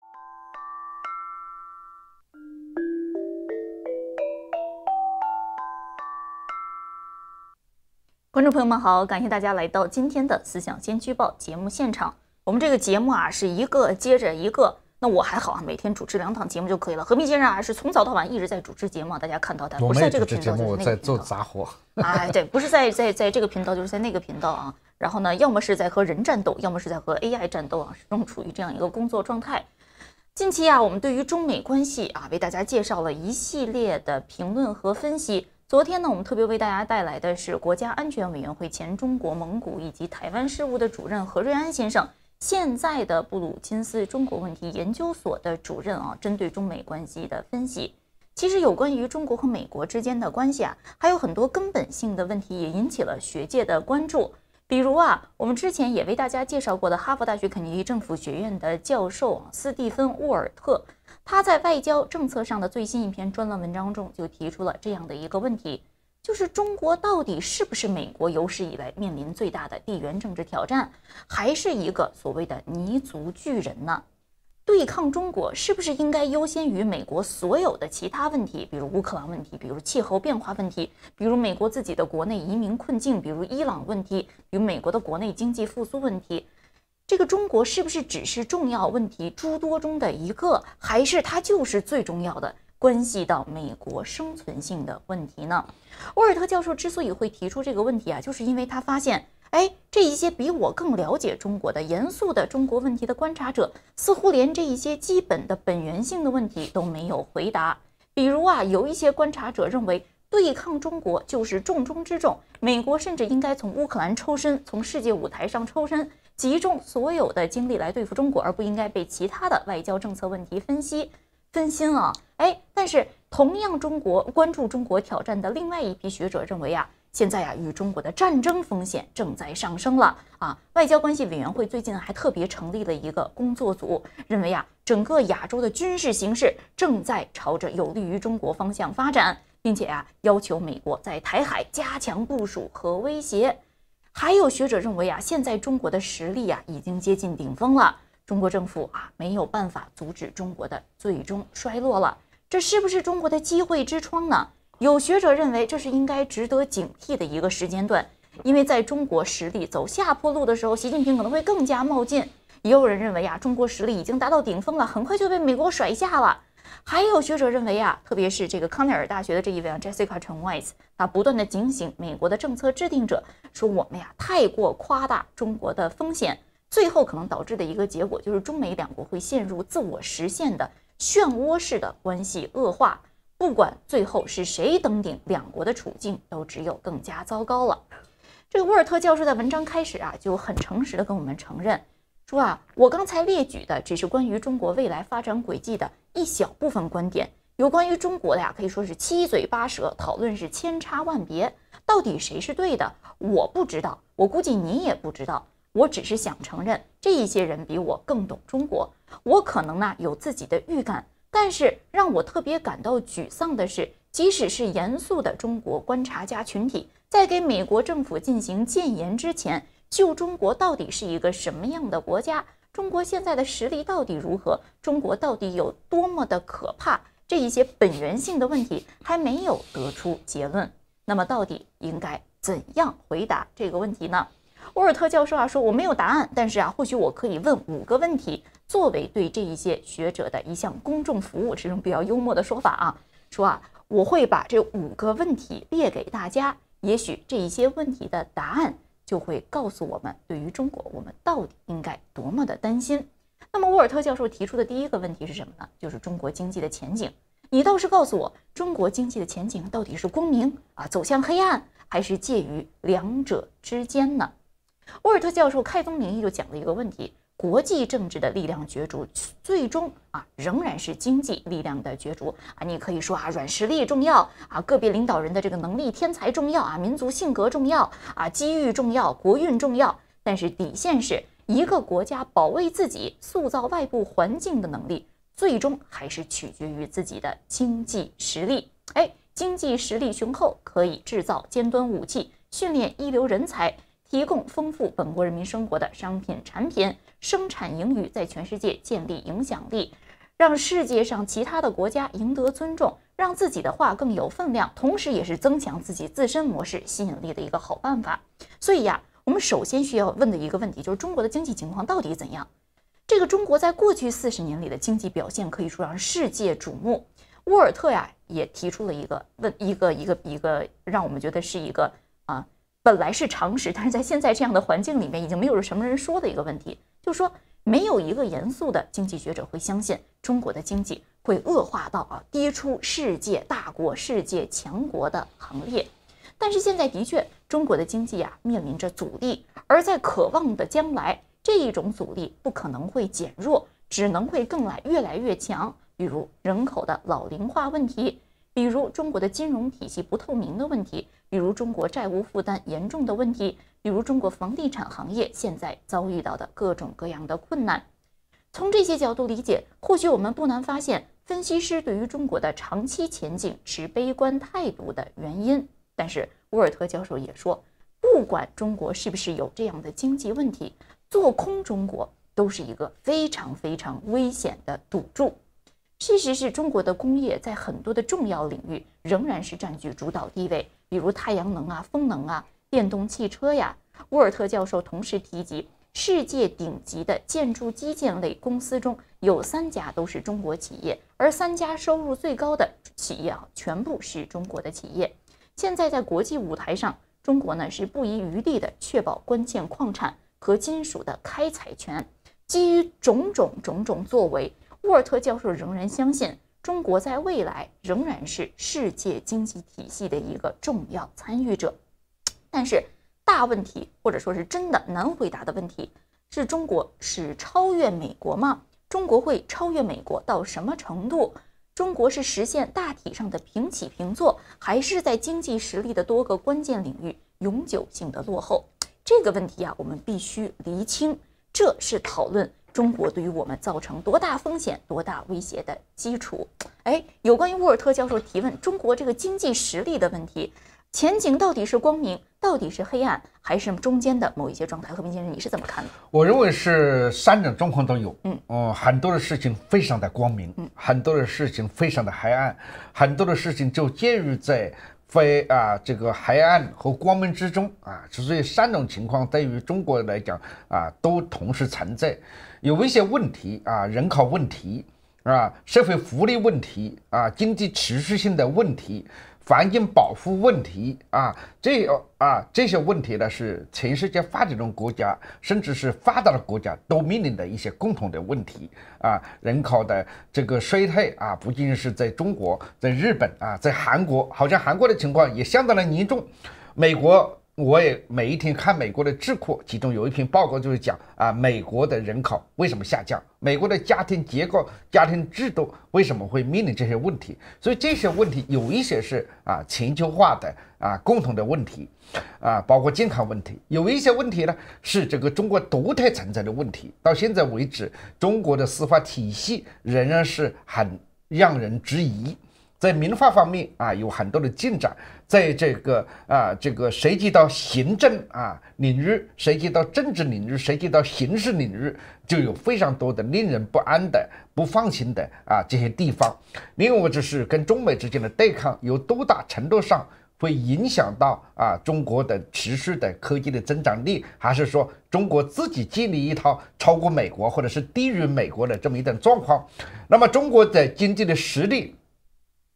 观众朋友们好，感谢大家来到今天的思想先驱报节目现场。我们这个节目啊，是一个接着一个。那我还好啊，每天主持两档节目就可以了。何必先生啊，是从早到晚一直在主持节目，大家看到的不是在这个频道，就在做杂活。哎，对，不是在在在这个频道，就是在那个频道啊。然后呢，要么是在和人战斗，要么是在和 AI 战斗啊，始终处于这样一个工作状态。近期啊，我们对于中美关系啊，为大家介绍了一系列的评论和分析。昨天呢，我们特别为大家带来的是国家安全委员会前中国、蒙古以及台湾事务的主任何瑞安先生，现在的布鲁金斯中国问题研究所的主任啊，针对中美关系的分析。其实有关于中国和美国之间的关系啊，还有很多根本性的问题也引起了学界的关注。比如啊，我们之前也为大家介绍过的哈佛大学肯尼迪政府学院的教授斯蒂芬·沃尔特。他在外交政策上的最新一篇专栏文章中就提出了这样的一个问题：，就是中国到底是不是美国有史以来面临最大的地缘政治挑战，还是一个所谓的泥足巨人呢？对抗中国是不是应该优先于美国所有的其他问题，比如乌克兰问题，比如气候变化问题，比如美国自己的国内移民困境，比如伊朗问题，与美国的国内经济复苏问题？这个中国是不是只是重要问题诸多中的一个，还是它就是最重要的，关系到美国生存性的问题呢？沃尔特教授之所以会提出这个问题啊，就是因为他发现，哎，这一些比我更了解中国的、严肃的中国问题的观察者，似乎连这一些基本的本源性的问题都没有回答。比如啊，有一些观察者认为，对抗中国就是重中之重，美国甚至应该从乌克兰抽身，从世界舞台上抽身。集中所有的精力来对付中国，而不应该被其他的外交政策问题分析分心啊！哎，但是同样，中国关注中国挑战的另外一批学者认为啊，现在呀，与中国的战争风险正在上升了啊！外交关系委员会最近还特别成立了一个工作组，认为啊，整个亚洲的军事形势正在朝着有利于中国方向发展，并且啊，要求美国在台海加强部署和威胁。还有学者认为啊，现在中国的实力呀已经接近顶峰了，中国政府啊没有办法阻止中国的最终衰落了。这是不是中国的机会之窗呢？有学者认为这是应该值得警惕的一个时间段，因为在中国实力走下坡路的时候，习近平可能会更加冒进。也有人认为啊，中国实力已经达到顶峰了，很快就被美国甩下了。还有学者认为啊，特别是这个康奈尔大学的这一位啊 Jessica Chen Wise 他不断的警醒美国的政策制定者，说我们呀太过夸大中国的风险，最后可能导致的一个结果就是中美两国会陷入自我实现的漩涡式的关系恶化。不管最后是谁登顶，两国的处境都只有更加糟糕了。这个沃尔特教授的文章开始啊，就很诚实的跟我们承认。说啊，我刚才列举的只是关于中国未来发展轨迹的一小部分观点。有关于中国的呀，可以说是七嘴八舌，讨论是千差万别。到底谁是对的，我不知道。我估计你也不知道。我只是想承认，这一些人比我更懂中国。我可能呢有自己的预感，但是让我特别感到沮丧的是，即使是严肃的中国观察家群体，在给美国政府进行谏言之前。旧中国到底是一个什么样的国家？中国现在的实力到底如何？中国到底有多么的可怕？这一些本源性的问题还没有得出结论。那么，到底应该怎样回答这个问题呢？沃尔特教授啊说：“我没有答案，但是啊，或许我可以问五个问题，作为对这一些学者的一项公众服务。这种比较幽默的说法啊，说啊，我会把这五个问题列给大家。也许这一些问题的答案。”就会告诉我们，对于中国，我们到底应该多么的担心？那么，沃尔特教授提出的第一个问题是什么呢？就是中国经济的前景。你倒是告诉我，中国经济的前景到底是光明啊，走向黑暗，还是介于两者之间呢？沃尔特教授开宗明义就讲了一个问题。国际政治的力量角逐，最终啊仍然是经济力量的角逐啊！你可以说啊，软实力重要啊，个别领导人的这个能力、天才重要啊，民族性格重要啊，机遇重要，国运重要。但是底线是一个国家保卫自己、塑造外部环境的能力，最终还是取决于自己的经济实力。哎，经济实力雄厚，可以制造尖端武器，训练一流人才，提供丰富本国人民生活的商品产品。生产盈余，在全世界建立影响力，让世界上其他的国家赢得尊重，让自己的话更有分量，同时也是增强自己自身模式吸引力的一个好办法。所以呀，我们首先需要问的一个问题就是中国的经济情况到底怎样？这个中国在过去四十年里的经济表现可以说让世界瞩目。沃尔特呀也提出了一个问，一个一个一个让我们觉得是一个。本来是常识，但是在现在这样的环境里面，已经没有什么人说的一个问题，就是说没有一个严肃的经济学者会相信中国的经济会恶化到啊跌出世界大国、世界强国的行列。但是现在的确，中国的经济啊面临着阻力，而在渴望的将来，这一种阻力不可能会减弱，只能会更来越来越强，比如人口的老龄化问题。比如中国的金融体系不透明的问题，比如中国债务负担严重的问题，比如中国房地产行业现在遭遇到的各种各样的困难。从这些角度理解，或许我们不难发现，分析师对于中国的长期前景持悲观态度的原因。但是，沃尔特教授也说，不管中国是不是有这样的经济问题，做空中国都是一个非常非常危险的赌注。事实是中国的工业在很多的重要领域仍然是占据主导地位，比如太阳能啊、风能啊、电动汽车呀。沃尔特教授同时提及，世界顶级的建筑基建类公司中有三家都是中国企业，而三家收入最高的企业啊，全部是中国的企业。现在在国际舞台上，中国呢是不遗余力的确保关键矿产和金属的开采权。基于种种种种作为。沃尔特教授仍然相信，中国在未来仍然是世界经济体系的一个重要参与者。但是，大问题或者说是真的难回答的问题，是中国是超越美国吗？中国会超越美国到什么程度？中国是实现大体上的平起平坐，还是在经济实力的多个关键领域永久性的落后？这个问题啊，我们必须厘清。这是讨论。中国对于我们造成多大风险、多大威胁的基础？哎，有关于沃尔特教授提问中国这个经济实力的问题，前景到底是光明，到底是黑暗，还是中间的某一些状态？和平先生，你是怎么看的？我认为是三种状况都有。嗯，哦，很多的事情非常的光明，嗯，很多的事情非常的黑暗，很多的事情就介于在非啊这个黑暗和光明之中啊，所以三种情况对于中国来讲啊，都同时存在。有一些问题啊，人口问题啊，社会福利问题啊，经济持续性的问题，环境保护问题啊，这啊这些问题呢，是全世界发展中国家甚至是发达的国家都面临的一些共同的问题啊。人口的这个衰退啊，不仅是在中国，在日本啊，在韩国，好像韩国的情况也相当的严重，美国。我也每一天看美国的智库，其中有一篇报告就是讲啊，美国的人口为什么下降，美国的家庭结构、家庭制度为什么会面临这些问题？所以这些问题有一些是啊全球化的啊共同的问题，啊包括健康问题，有一些问题呢是这个中国独特存在的问题。到现在为止，中国的司法体系仍然是很让人质疑。在民法方面啊，有很多的进展。在这个啊，这个涉及到行政啊领域，涉及到政治领域，涉及到刑事领域，就有非常多的令人不安的、不放心的啊这些地方。另外，就是跟中美之间的对抗有多大程度上会影响到啊中国的持续的科技的增长力，还是说中国自己建立一套超过美国或者是低于美国的这么一种状况？那么，中国的经济的实力。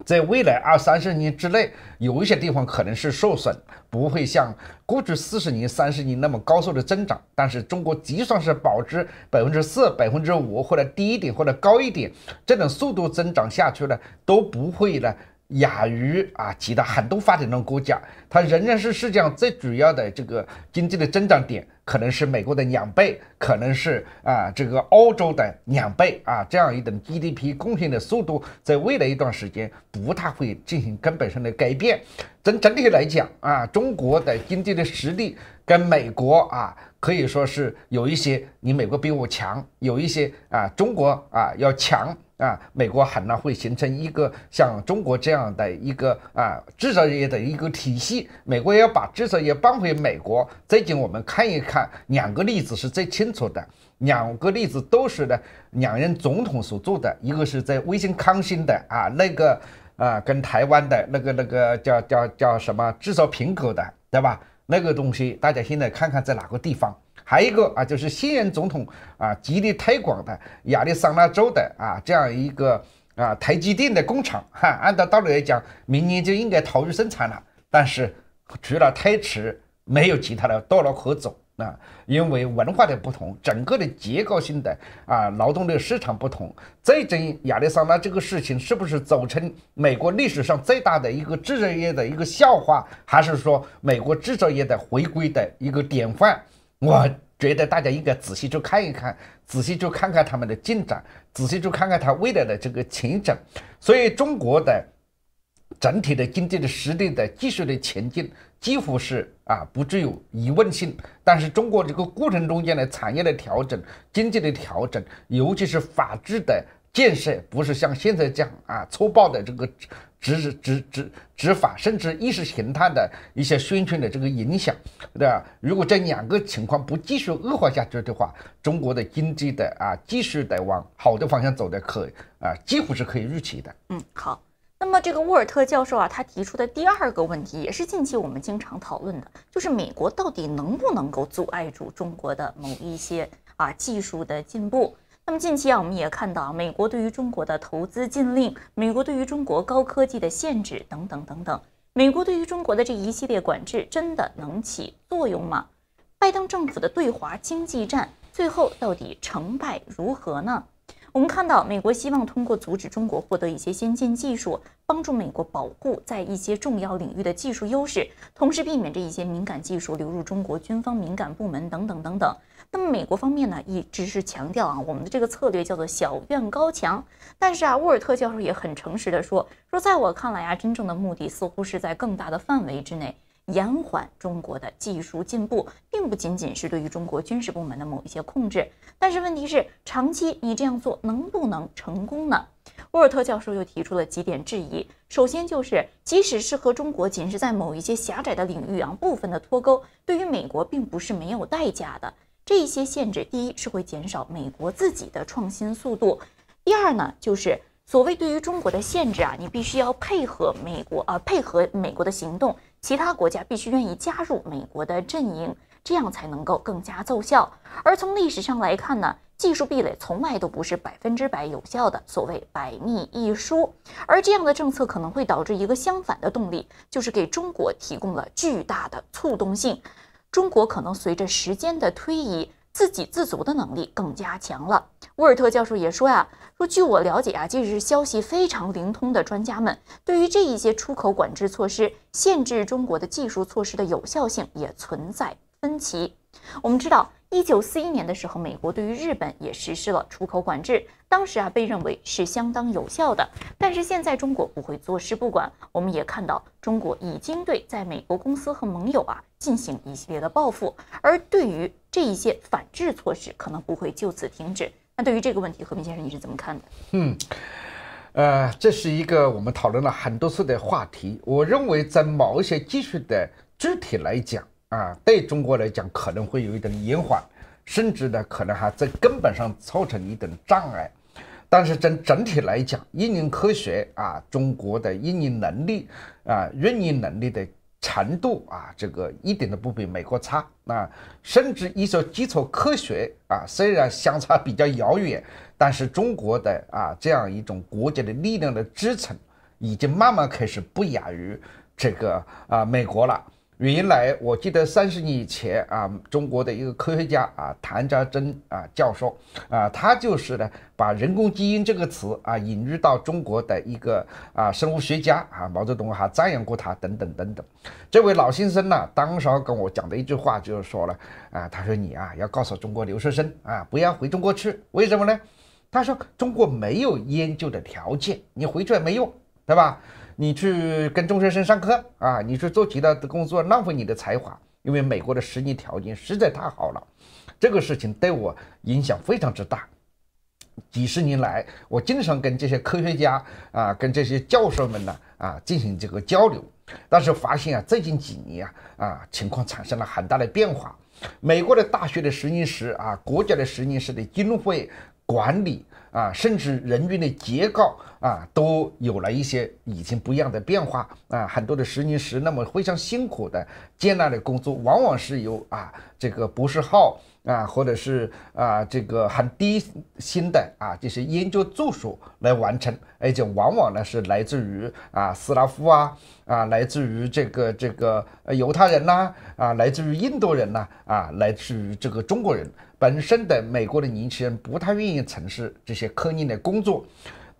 在未来二三十年之内，有一些地方可能是受损，不会像过去四十年、三十年那么高速的增长。但是，中国就算是保持百分之四、百分之五，或者低一点，或者高一点，这种速度增长下去呢，都不会呢。亚于啊，其他很多发展中国家，它仍然是世界上最主要的这个经济的增长点，可能是美国的两倍，可能是啊这个欧洲的两倍啊，这样一种 GDP 贡献的速度，在未来一段时间不太会进行根本上的改变。整整体来讲啊，中国的经济的实力跟美国啊，可以说是有一些你美国比我强，有一些啊中国啊要强。啊，美国很难会形成一个像中国这样的一个啊制造业的一个体系。美国要把制造业搬回美国。最近我们看一看两个例子是最清楚的，两个例子都是呢两任总统所做的。一个是在威星康信的啊那个啊跟台湾的那个那个叫叫叫什么制造苹果的，对吧？那个东西大家现在看看在哪个地方。还有一个啊，就是现任总统啊极力推广的亚利桑那州的啊这样一个啊台积电的工厂，哈，按照道理来讲，明年就应该投入生产了。但是除了推迟，没有其他的道路可走啊。因为文化的不同，整个的结构性的啊劳动力市场不同，最终亚利桑那这个事情是不是走成美国历史上最大的一个制造业的一个笑话，还是说美国制造业的回归的一个典范？我觉得大家应该仔细去看一看，仔细去看看他们的进展，仔细去看看他未来的这个前景。所以，中国的整体的经济的实力的技术的前进，几乎是啊不具有疑问性。但是，中国这个过程中间的产业的调整、经济的调整，尤其是法治的。建设不是像现在这样啊，粗暴的这个执执执执执法，甚至意识形态的一些宣传的这个影响，对吧？如果这两个情况不继续恶化下去的话，中国的经济的啊，继续的往好的方向走的可啊，几乎是可以预期的。嗯，好。那么这个沃尔特教授啊，他提出的第二个问题，也是近期我们经常讨论的，就是美国到底能不能够阻碍住中国的某一些啊技术的进步？那么近期啊，我们也看到美国对于中国的投资禁令，美国对于中国高科技的限制等等等等，美国对于中国的这一系列管制真的能起作用吗？拜登政府的对华经济战最后到底成败如何呢？我们看到美国希望通过阻止中国获得一些先进技术，帮助美国保护在一些重要领域的技术优势，同时避免这一些敏感技术流入中国军方敏感部门等等等等。那么美国方面呢，一直是强调啊，我们的这个策略叫做小院高墙。但是啊，沃尔特教授也很诚实的说，说在我看来啊，真正的目的似乎是在更大的范围之内延缓中国的技术进步，并不仅仅是对于中国军事部门的某一些控制。但是问题是，长期你这样做能不能成功呢？沃尔特教授又提出了几点质疑，首先就是，即使是和中国仅是在某一些狭窄的领域啊部分的脱钩，对于美国并不是没有代价的。这些限制，第一是会减少美国自己的创新速度，第二呢，就是所谓对于中国的限制啊，你必须要配合美国，呃，配合美国的行动，其他国家必须愿意加入美国的阵营，这样才能够更加奏效。而从历史上来看呢，技术壁垒从来都不是百分之百有效的，所谓百密一疏。而这样的政策可能会导致一个相反的动力，就是给中国提供了巨大的促动性。中国可能随着时间的推移，自给自足的能力更加强了。沃尔特教授也说呀，说据我了解啊，即使是消息非常灵通的专家们，对于这一些出口管制措施限制中国的技术措施的有效性，也存在分歧。我们知道。一九四一年的时候，美国对于日本也实施了出口管制，当时啊被认为是相当有效的。但是现在中国不会坐视不管，我们也看到中国已经对在美国公司和盟友啊进行一系列的报复，而对于这一些反制措施，可能不会就此停止。那对于这个问题，和平先生你是怎么看的？嗯，呃，这是一个我们讨论了很多次的话题。我认为在某一些技术的具体来讲。啊，对中国来讲可能会有一点延缓，甚至呢，可能还在根本上造成一点障碍。但是，整整体来讲，应用科学啊，中国的应用能力啊，运营能力的程度啊，这个一点都不比美国差。那甚至一些基础科学啊，虽然相差比较遥远，但是中国的啊，这样一种国家的力量的支撑，已经慢慢开始不亚于这个啊美国了。原来我记得三十年以前啊，中国的一个科学家啊，谭家珍啊教授啊，他就是呢把“人工基因”这个词啊引入到中国的一个啊生物学家啊，毛泽东还赞扬过他等等等等。这位老先生呢，当时跟我讲的一句话就是说了啊，他说你啊要告诉中国留学生啊，不要回中国去，为什么呢？他说中国没有研究的条件，你回去也没用，对吧？你去跟中学生上课啊，你去做其他的工作，浪费你的才华。因为美国的实验条件实在太好了，这个事情对我影响非常之大。几十年来，我经常跟这些科学家啊，跟这些教授们呢啊进行这个交流，但是发现啊，最近几年啊啊情况产生了很大的变化。美国的大学的实验室啊，国家的实验室的经费管理啊，甚至人员的结构。啊，都有了一些已经不一样的变化啊！很多的石英石那么非常辛苦的艰难的工作，往往是由啊这个博士后啊，或者是啊这个很低薪的啊这些研究助手来完成，而且往往呢是来自于啊斯拉夫啊啊，来自于这个这个犹太人呐啊，来自于印度人呐啊，来自于这个中国人，本身的美国的年轻人不太愿意从事这些科研的工作。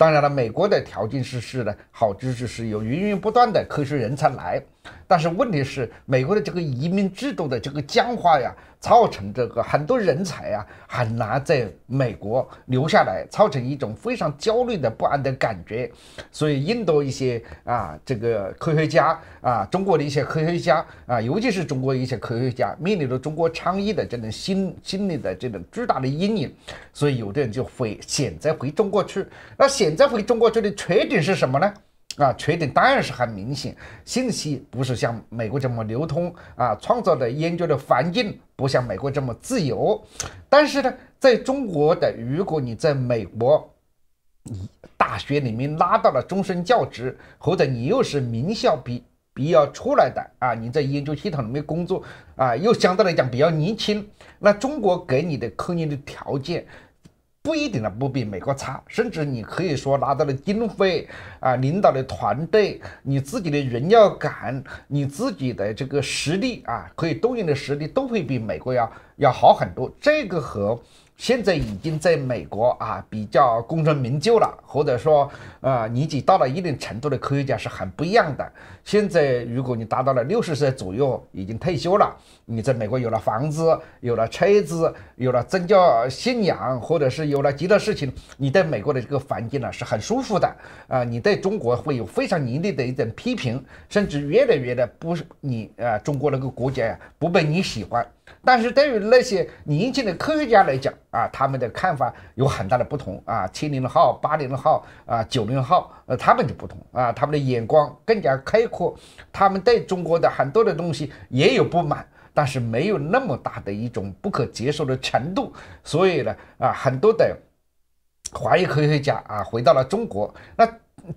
当然了，美国的条件是是的，好知识是有源源不断的科学人才来。但是问题是，美国的这个移民制度的这个僵化呀，造成这个很多人才呀很难在美国留下来，造成一种非常焦虑的不安的感觉。所以，印度一些啊这个科学家啊，中国的一些科学家啊，尤其是中国一些科学家，面临着中国倡议的这种心心理的这种巨大的阴影。所以，有的人就会选择回中国去。那选择回中国去的缺点是什么呢？啊，缺点当然是很明显。信息不是像美国这么流通啊，创造的研究的环境不像美国这么自由。但是呢，在中国的，如果你在美国，你大学里面拿到了终身教职，或者你又是名校毕毕业出来的啊，你在研究系统里面工作啊，又相对来讲比较年轻，那中国给你的科研的条件。不一定的不比美国差，甚至你可以说拿到了经费啊，领导的团队，你自己的人要敢，你自己的这个实力啊，可以动用的实力都会比美国要要好很多，这个和。现在已经在美国啊，比较功成名就了，或者说，呃，年纪到了一定程度的科学家是很不一样的。现在，如果你达到了六十岁左右，已经退休了，你在美国有了房子、有了车子、有了宗教信仰，或者是有了其他事情，你在美国的这个环境呢是很舒服的。啊，你对中国会有非常严厉的一种批评，甚至越来越的不是你啊，中国那个国家呀不被你喜欢。但是对于那些年轻的科学家来讲啊，他们的看法有很大的不同啊，七零后、八零后啊、九零后，呃，他们就不同啊，他们的眼光更加开阔，他们对中国的很多的东西也有不满，但是没有那么大的一种不可接受的程度，所以呢，啊，很多的华裔科学家啊，回到了中国，那。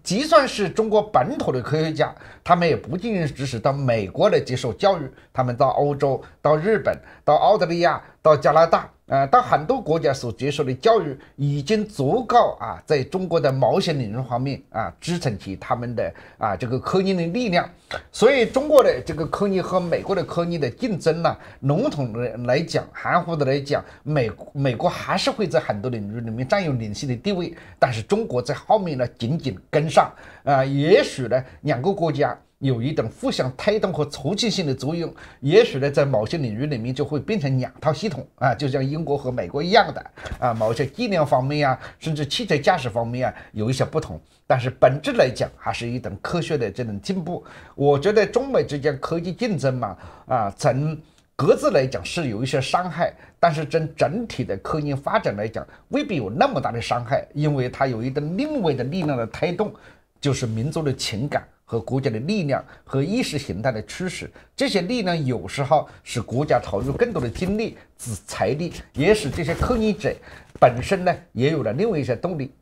即算是中国本土的科学家，他们也不仅仅只是到美国来接受教育，他们到欧洲、到日本、到澳大利亚、到加拿大。呃，但很多国家所接受的教育已经足够啊，在中国的某些领域方面啊，支撑起他们的啊这个科技的力量。所以，中国的这个科技和美国的科技的竞争呢，笼统的来讲，含糊的来讲，美美国还是会在很多领域里面占有领先的地位，但是中国在后面呢，紧紧跟上啊，也许呢，两个国家。有一种互相推动和促进性的作用，也许呢，在某些领域里面就会变成两套系统啊，就像英国和美国一样的啊，某些计量方面啊，甚至汽车驾驶方面啊，有一些不同。但是本质来讲，还是一种科学的这种进步。我觉得中美之间科技竞争嘛，啊，从各自来讲是有一些伤害，但是从整体的科研发展来讲，未必有那么大的伤害，因为它有一种另外的力量的推动，就是民族的情感。和国家的力量和意识形态的驱使，这些力量有时候使国家投入更多的精力、资财力，也使这些抗议者本身呢，也有了另外一些动力。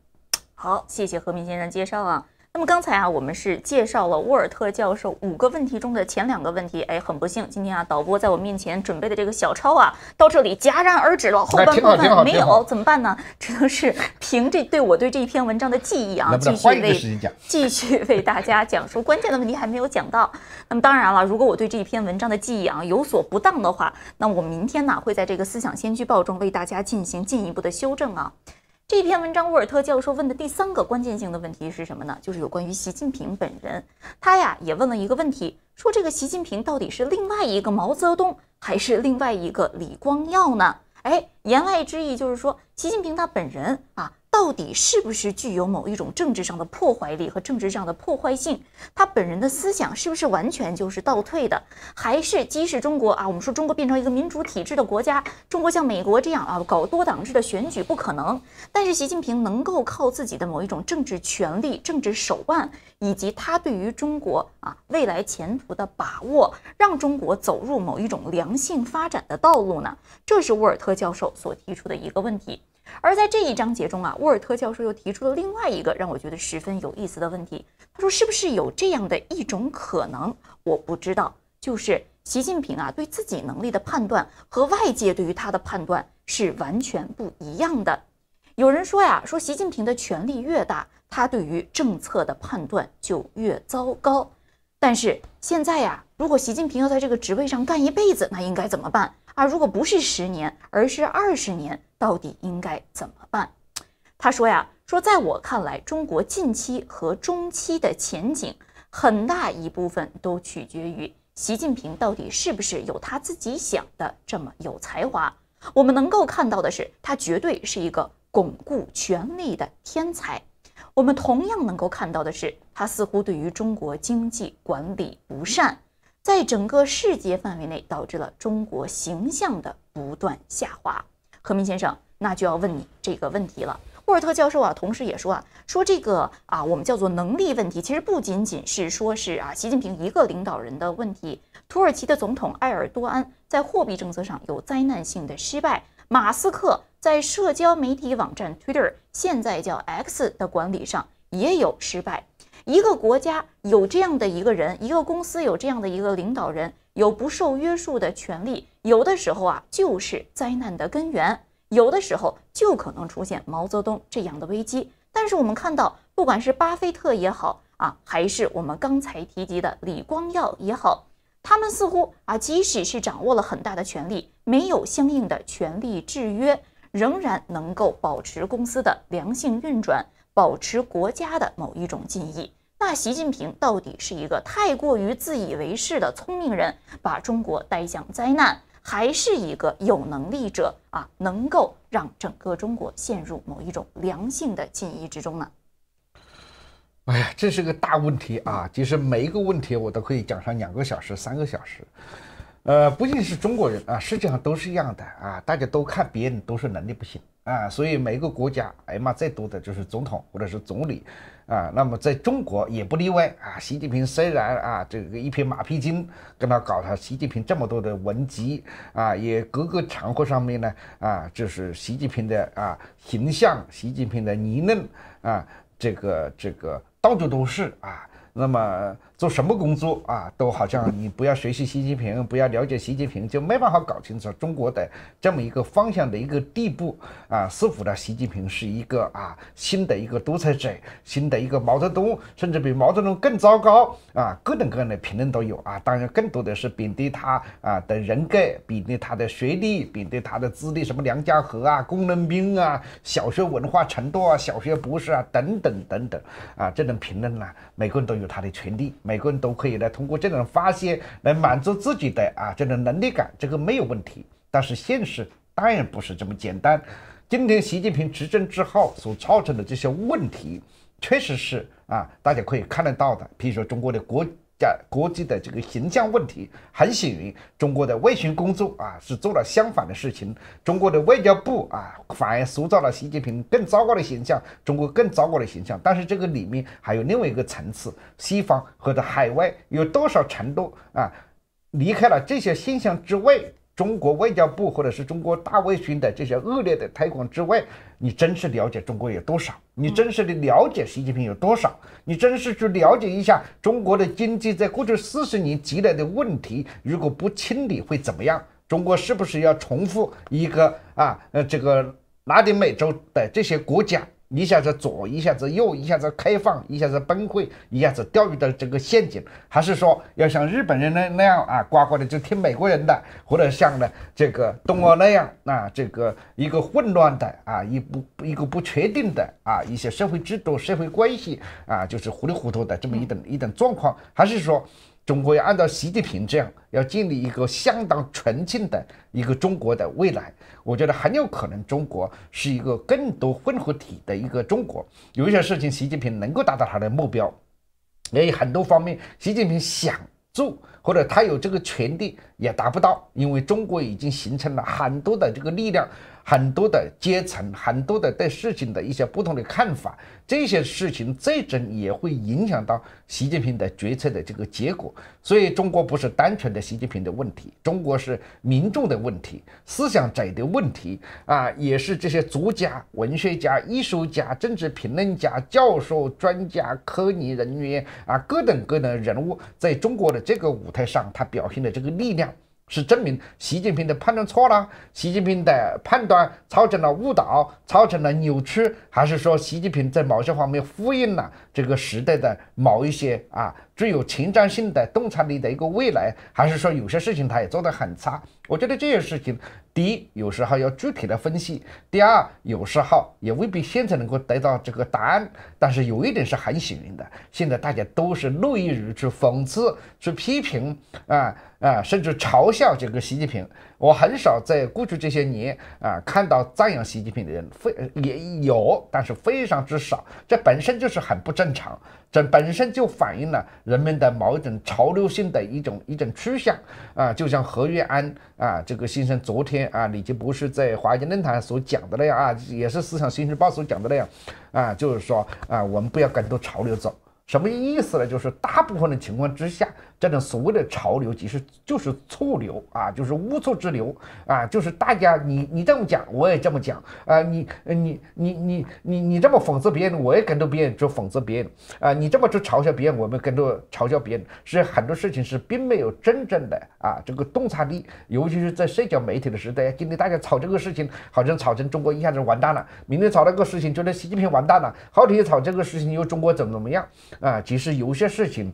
好，谢谢何明先生介绍啊。那么刚才啊，我们是介绍了沃尔特教授五个问题中的前两个问题。哎，很不幸，今天啊，导播在我面前准备的这个小抄啊，到这里戛然而止了，后半部分没有，怎么办呢？只能是凭这对我对这一篇文章的记忆啊，继续为继续为大家讲述关键的问题还没有讲到。那么当然了，如果我对这一篇文章的记忆啊有所不当的话，那我明天呢会在这个思想先驱报中为大家进行进一步的修正啊。这篇文章，沃尔特教授问的第三个关键性的问题是什么呢？就是有关于习近平本人。他呀也问了一个问题，说这个习近平到底是另外一个毛泽东，还是另外一个李光耀呢？哎，言外之意就是说，习近平他本人啊。到底是不是具有某一种政治上的破坏力和政治上的破坏性？他本人的思想是不是完全就是倒退的？还是即使中国啊，我们说中国变成一个民主体制的国家，中国像美国这样啊搞多党制的选举不可能？但是习近平能够靠自己的某一种政治权力、政治手腕，以及他对于中国啊未来前途的把握，让中国走入某一种良性发展的道路呢？这是沃尔特教授所提出的一个问题。而在这一章节中啊，沃尔特教授又提出了另外一个让我觉得十分有意思的问题。他说：“是不是有这样的一种可能？我不知道，就是习近平啊，对自己能力的判断和外界对于他的判断是完全不一样的。有人说呀，说习近平的权力越大，他对于政策的判断就越糟糕。但是现在呀，如果习近平要在这个职位上干一辈子，那应该怎么办啊？如果不是十年，而是二十年？”到底应该怎么办？他说呀，说在我看来，中国近期和中期的前景，很大一部分都取决于习近平到底是不是有他自己想的这么有才华。我们能够看到的是，他绝对是一个巩固权力的天才。我们同样能够看到的是，他似乎对于中国经济管理不善，在整个世界范围内导致了中国形象的不断下滑。何明先生，那就要问你这个问题了。沃尔特教授啊，同时也说啊，说这个啊，我们叫做能力问题，其实不仅仅是说是啊，习近平一个领导人的问题。土耳其的总统埃尔多安在货币政策上有灾难性的失败，马斯克在社交媒体网站 Twitter（ 现在叫 X） 的管理上也有失败。一个国家有这样的一个人，一个公司有这样的一个领导人。有不受约束的权利，有的时候啊就是灾难的根源，有的时候就可能出现毛泽东这样的危机。但是我们看到，不管是巴菲特也好啊，还是我们刚才提及的李光耀也好，他们似乎啊，即使是掌握了很大的权力，没有相应的权力制约，仍然能够保持公司的良性运转，保持国家的某一种敬意。那习近平到底是一个太过于自以为是的聪明人，把中国带向灾难，还是一个有能力者啊，能够让整个中国陷入某一种良性的进一之中呢？哎呀，这是个大问题啊！其实每一个问题我都可以讲上两个小时、三个小时。呃，不仅是中国人啊，世界上都是一样的啊，大家都看别人都是能力不行啊，所以每一个国家挨骂最多的就是总统或者是总理。啊，那么在中国也不例外啊。习近平虽然啊，这个一篇马屁精跟他搞他，习近平这么多的文集啊，也各个场合上面呢啊，就是习近平的啊形象，习近平的理论啊，这个这个到处都是啊。那么。做什么工作啊，都好像你不要学习习近平，不要了解习近平，就没办法搞清楚中国的这么一个方向的一个地步啊。似乎呢，习近平是一个啊新的一个独裁者，新的一个毛泽东，甚至比毛泽东更糟糕啊。各种各样的评论都有啊，当然更多的是贬低他啊的人格，贬低他的学历，贬低他的资历，什么梁家河啊、工人兵啊、小学文化程度啊、小学博士啊等等等等啊，这种评论呢，每个人都有他的权利。每每个人都可以来通过这种发泄来满足自己的啊这种能力感，这个没有问题。但是现实当然不是这么简单。今天习近平执政之后所造成的这些问题，确实是啊大家可以看得到的。比如说中国的国。国际的这个形象问题很显然，中国的外巡工作啊是做了相反的事情，中国的外交部啊反而塑造了习近平更糟糕的形象，中国更糟糕的形象。但是这个里面还有另外一个层次，西方或者海外有多少程度啊离开了这些现象之外？中国外交部或者是中国大外宣的这些恶劣的推广之外，你真实了解中国有多少？你真实的了解习近平有多少？你真实去了解一下中国的经济在过去四十年积累的问题，如果不清理会怎么样？中国是不是要重复一个啊？呃，这个拉丁美洲的这些国家？一下子左，一下子右，一下子开放，一下子崩溃，一下子掉入到这个陷阱，还是说要像日本人那那样啊，乖乖的就听美国人的，或者像呢这个东欧那样啊，这个一个混乱的啊，一不一个不确定的啊，一些社会制度、社会关系啊，就是糊里糊涂的这么一种一种状况，还是说？中国要按照习近平这样，要建立一个相当纯净的一个中国的未来，我觉得很有可能中国是一个更多混合体的一个中国。有一些事情习近平能够达到他的目标，也有很多方面习近平想做或者他有这个权利也达不到，因为中国已经形成了很多的这个力量。很多的阶层，很多的对事情的一些不同的看法，这些事情最终也会影响到习近平的决策的这个结果。所以，中国不是单纯的习近平的问题，中国是民众的问题、思想者的问题啊，也是这些作家、文学家、艺术家、政治评论家、教授、专家、科研人员啊，各等各等人物在中国的这个舞台上，他表现的这个力量。是证明习近平的判断错了，习近平的判断造成了误导，造成了扭曲，还是说习近平在某些方面呼应了这个时代的某一些啊？具有前瞻性的洞察力的一个未来，还是说有些事情他也做得很差？我觉得这些事情，第一有时候要具体的分析，第二有时候也未必现在能够得到这个答案。但是有一点是很显然的，现在大家都是乐于去讽刺、去批评，啊啊，甚至嘲笑这个习近平。我很少在过去这些年啊看到赞扬习近平的人，非也有，但是非常之少，这本身就是很不正常，这本身就反映了人们的某种潮流性的一种一种趋向啊。就像何月安啊这个先生昨天啊李杰博士在华尔街论坛所讲的那样啊，也是《思想新时报》所讲的那样啊，就是说啊，我们不要跟着潮流走，什么意思呢？就是大部分的情况之下。这种所谓的潮流其实就是错流啊，就是污臭之流啊，就是大家你你这么讲，我也这么讲啊，你你你你你你这么讽刺别人，我也跟着别人就讽刺别人啊，你这么去嘲笑别人，我们跟着嘲笑别人，是很多事情是并没有真正的啊这个洞察力，尤其是在社交媒体的时代，今天大家炒这个事情，好像炒成中国一下子完蛋了，明天炒那个事情，觉得习近平完蛋了，后天炒这个事情又中国怎么怎么样啊，其实有些事情。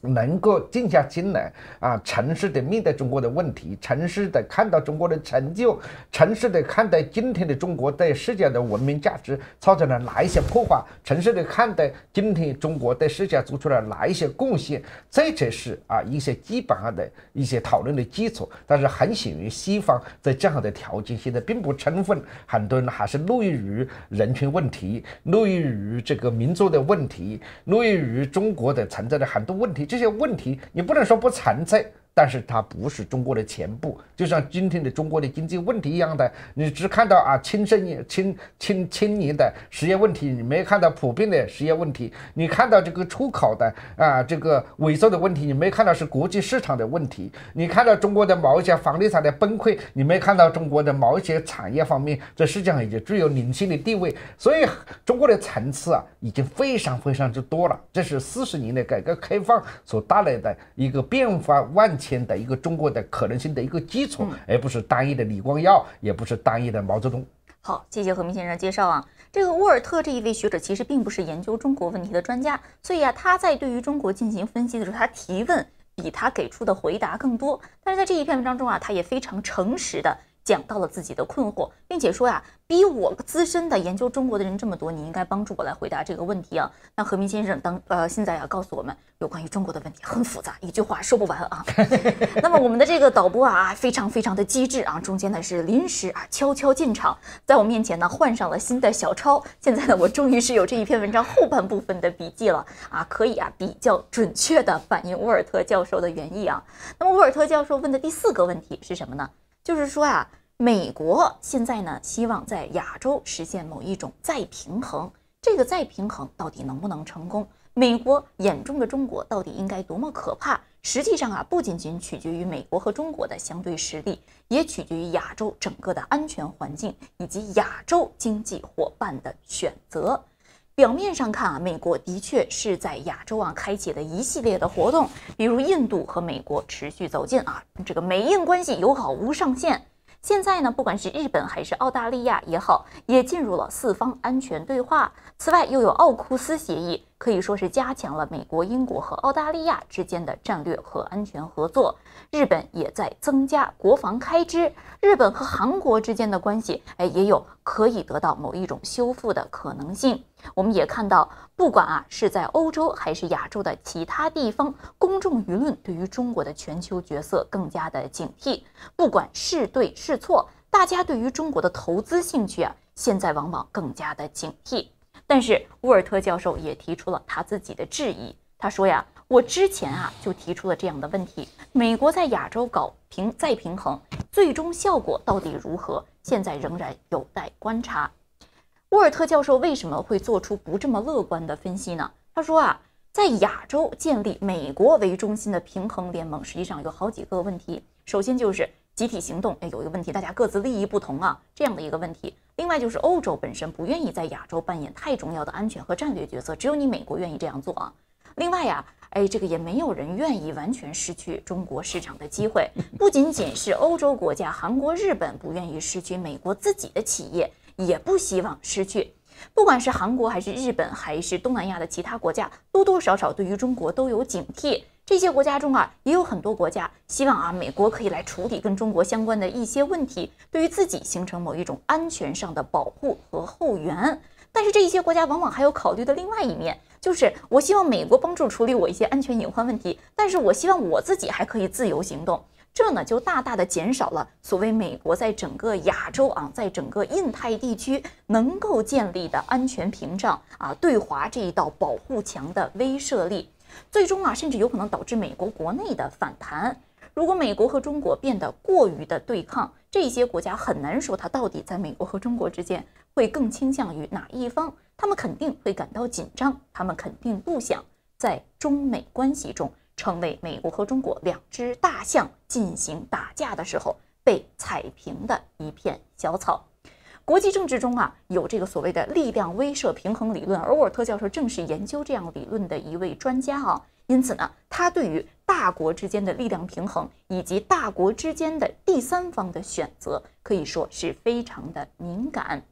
能够静下心来啊，诚实的面对中国的问题，诚实的看到中国的成就，诚实的看待今天的中国对世界的文明价值造成了哪一些破坏，诚实的看待今天中国对世界做出了哪一些贡献，这才是啊一些基本上的一些讨论的基础。但是很显然，西方在这样的条件现在并不充分，很多人还是乐于于人权问题，乐于于这个民族的问题，乐于于中国的存在的很多问题。这些问题，你不能说不存在。但是它不是中国的全部，就像今天的中国的经济问题一样的，你只看到啊，轻盛年、轻轻青年的失业问题，你没看到普遍的失业问题；你看到这个出口的啊，这个萎缩的问题，你没看到是国际市场的问题；你看到中国的某一些房地产的崩溃，你没看到中国的某一些产业方面，这实际上已经具有领先的地位。所以中国的层次啊，已经非常非常之多了，这是四十年的改革开放所带来的一个变化万千。的一个中国的可能性的一个基础，而不是单一的李光耀，也不是单一的毛泽东。好，谢谢何明先生介绍啊。这个沃尔特这一位学者其实并不是研究中国问题的专家，所以啊，他在对于中国进行分析的时候，他提问比他给出的回答更多。但是在这一篇文章中啊，他也非常诚实的。讲到了自己的困惑，并且说呀，比我资深的研究中国的人这么多，你应该帮助我来回答这个问题啊。那何明先生当呃现在要告诉我们有关于中国的问题很复杂，一句话说不完啊。那么我们的这个导播啊，非常非常的机智啊，中间呢是临时啊悄悄进场，在我面前呢换上了新的小抄。现在呢我终于是有这一篇文章后半部分的笔记了啊，可以啊比较准确的反映沃尔特教授的原意啊。那么沃尔特教授问的第四个问题是什么呢？就是说啊，美国现在呢希望在亚洲实现某一种再平衡，这个再平衡到底能不能成功？美国眼中的中国到底应该多么可怕？实际上啊，不仅仅取决于美国和中国的相对实力，也取决于亚洲整个的安全环境以及亚洲经济伙伴的选择。表面上看啊，美国的确是在亚洲啊开启的一系列的活动，比如印度和美国持续走近啊，这个美印关系友好无上限。现在呢，不管是日本还是澳大利亚也好，也进入了四方安全对话。此外，又有奥库斯协议。可以说是加强了美国、英国和澳大利亚之间的战略和安全合作。日本也在增加国防开支。日本和韩国之间的关系，哎，也有可以得到某一种修复的可能性。我们也看到，不管啊是在欧洲还是亚洲的其他地方，公众舆论对于中国的全球角色更加的警惕。不管是对是错，大家对于中国的投资兴趣啊，现在往往更加的警惕。但是沃尔特教授也提出了他自己的质疑。他说呀，我之前啊就提出了这样的问题：美国在亚洲搞平再平衡，最终效果到底如何？现在仍然有待观察。沃尔特教授为什么会做出不这么乐观的分析呢？他说啊，在亚洲建立美国为中心的平衡联盟，实际上有好几个问题。首先就是集体行动，哎，有一个问题，大家各自利益不同啊，这样的一个问题。另外就是欧洲本身不愿意在亚洲扮演太重要的安全和战略角色，只有你美国愿意这样做啊。另外呀，哎，这个也没有人愿意完全失去中国市场的机会，不仅仅是欧洲国家，韩国、日本不愿意失去，美国自己的企业也不希望失去。不管是韩国还是日本，还是东南亚的其他国家，多多少少对于中国都有警惕。这些国家中啊，也有很多国家希望啊，美国可以来处理跟中国相关的一些问题，对于自己形成某一种安全上的保护和后援。但是这一些国家往往还有考虑的另外一面，就是我希望美国帮助处理我一些安全隐患问题，但是我希望我自己还可以自由行动。这呢，就大大的减少了所谓美国在整个亚洲啊，在整个印太地区能够建立的安全屏障啊，对华这一道保护墙的威慑力。最终啊，甚至有可能导致美国国内的反弹。如果美国和中国变得过于的对抗，这些国家很难说他到底在美国和中国之间会更倾向于哪一方。他们肯定会感到紧张，他们肯定不想在中美关系中成为美国和中国两只大象进行打架的时候被踩平的一片小草。国际政治中啊，有这个所谓的力量威慑平衡理论，而沃尔特教授正是研究这样理论的一位专家啊，因此呢，他对于大国之间的力量平衡以及大国之间的第三方的选择，可以说是非常的敏感。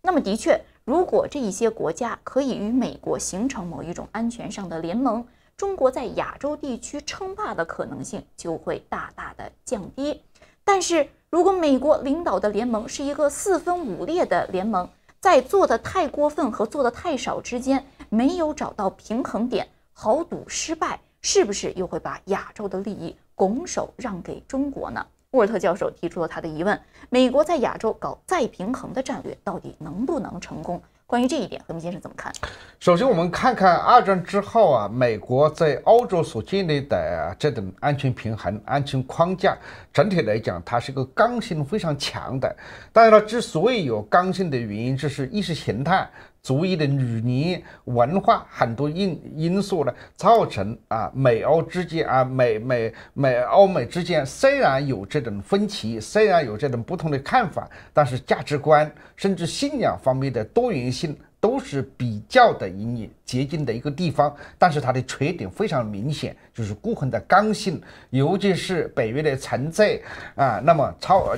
那么，的确，如果这一些国家可以与美国形成某一种安全上的联盟，中国在亚洲地区称霸的可能性就会大大的降低。但是，如果美国领导的联盟是一个四分五裂的联盟，在做的太过分和做的太少之间没有找到平衡点，豪赌失败，是不是又会把亚洲的利益拱手让给中国呢？沃尔特教授提出了他的疑问：美国在亚洲搞再平衡的战略到底能不能成功？关于这一点，何明先生怎么看？首先，我们看看二战之后啊，美国在欧洲所建立的这种安全平衡、安全框架，整体来讲，它是一个刚性非常强的。当然，了，之所以有刚性的原因，这是意识形态。族裔的语言、文化很多因因素呢，造成啊，美欧之间啊，美美美欧美之间虽然有这种分歧，虽然有这种不同的看法，但是价值观甚至信仰方面的多元性都是比较的隐隐。接近的一个地方，但是它的缺点非常明显，就是固衡的刚性，尤其是北约的存在啊，那么造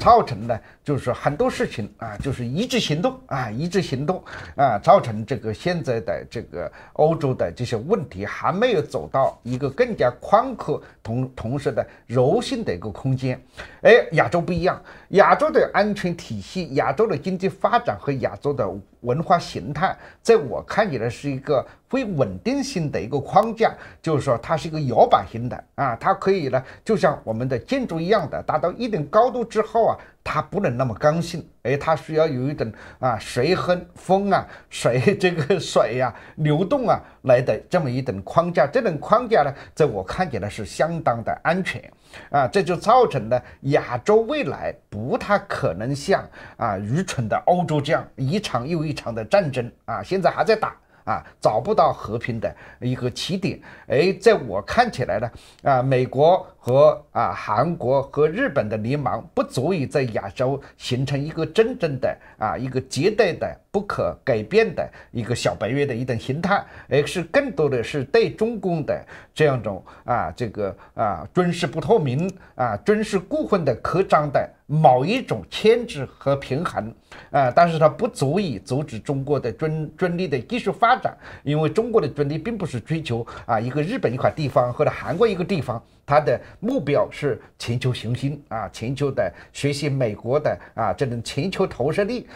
造成呢，就是很多事情啊，就是一致行动啊，一致行动啊，造成这个现在的这个欧洲的这些问题还没有走到一个更加宽阔同同时的柔性的一个空间，哎，亚洲不一样，亚洲的安全体系、亚洲的经济发展和亚洲的文化形态，在我看起来是。是一个非稳定性的一个框架，就是说它是一个摇摆型的啊，它可以呢，就像我们的建筑一样的，达到一定高度之后啊，它不能那么刚性，哎，它需要有一种啊，随风、风啊，随这个水呀流动啊来的这么一种框架，这种框架呢，在我看起来是相当的安全啊，这就造成了亚洲未来不太可能像啊愚蠢的欧洲这样一场又一场的战争啊，现在还在打。啊，找不到和平的一个起点。哎，在我看起来呢，啊，美国和啊韩国和日本的联盟不足以在亚洲形成一个真正的啊一个绝对的不可改变的一个小白月的一种形态，而是更多的是对中共的。这样种啊，这个啊，军事不透明啊，军事顾问的扩张的某一种牵制和平衡啊，但是它不足以阻止中国的军军力的继续发展，因为中国的军力并不是追求啊一个日本一块地方或者韩国一个地方，它的目标是全球雄心啊，全球的学习美国的啊这种全球投射力。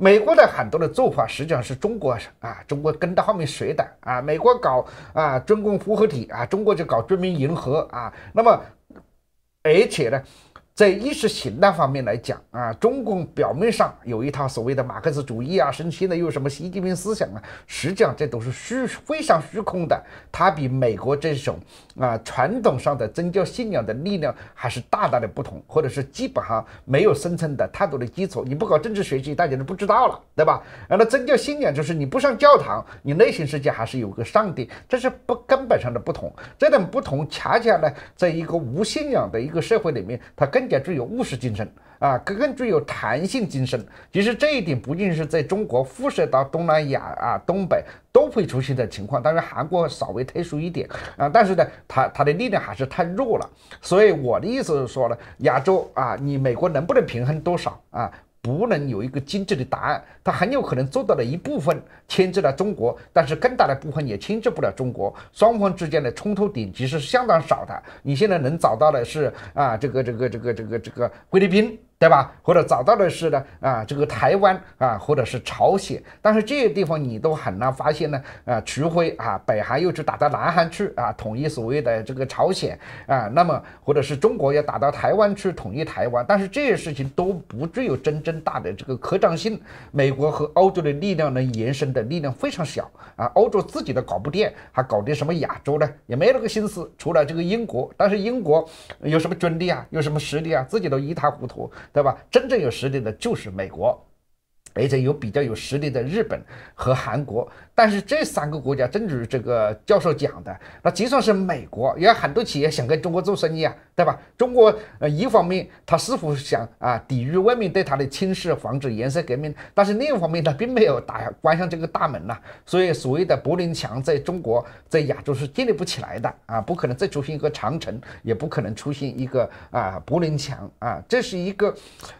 美国的很多的做法，实际上是中国啊，中国跟到后面学的啊。美国搞啊军工复合体啊，中国就搞军民融合啊。那么，而且呢？在意识形态方面来讲啊，中共表面上有一套所谓的马克思主义啊，甚至现在又什么习近平思想啊，实际上这都是虚非常虚空的。它比美国这种啊传统上的宗教信仰的力量还是大大的不同，或者是基本上没有生存的太多的基础。你不搞政治学习，大家就不知道了，对吧？然后宗教信仰就是你不上教堂，你内心世界还是有个上帝，这是不根本上的不同。这种不同恰恰呢，在一个无信仰的一个社会里面，它更。更具有务实精神啊，更更具有弹性精神。其实这一点不仅是在中国辐射到东南亚啊，东北都会出现的情况。当然韩国稍微特殊一点啊，但是呢，它它的力量还是太弱了。所以我的意思是说呢，亚洲啊，你美国能不能平衡多少啊？不能有一个精致的答案，他很有可能做到了一部分牵制了中国，但是更大的部分也牵制不了中国。双方之间的冲突点其实相当少的，你现在能找到的是啊，这个这个这个这个这个菲律宾。对吧？或者找到的是呢？啊，这个台湾啊，或者是朝鲜？但是这些地方你都很难发现呢。啊，除非啊，北韩又去打到南韩去啊，统一所谓的这个朝鲜啊。那么，或者是中国要打到台湾去统一台湾？但是这些事情都不具有真正大的这个扩张性。美国和欧洲的力量能延伸的力量非常小啊，欧洲自己都搞不定，还搞定什么亚洲呢？也没那个心思。除了这个英国，但是英国有什么军力啊？有什么实力啊？自己都一塌糊涂。对吧？真正有实力的就是美国。而且有比较有实力的日本和韩国，但是这三个国家，正如这个教授讲的，那就算是美国，也有很多企业想跟中国做生意啊，对吧？中国呃一方面他似乎想啊抵御外面对他的侵蚀，防止颜色革命，但是另一方面他并没有打关上这个大门呐。所以所谓的柏林墙在中国在亚洲是建立不起来的啊，不可能再出现一个长城，也不可能出现一个啊柏林墙啊，这是一个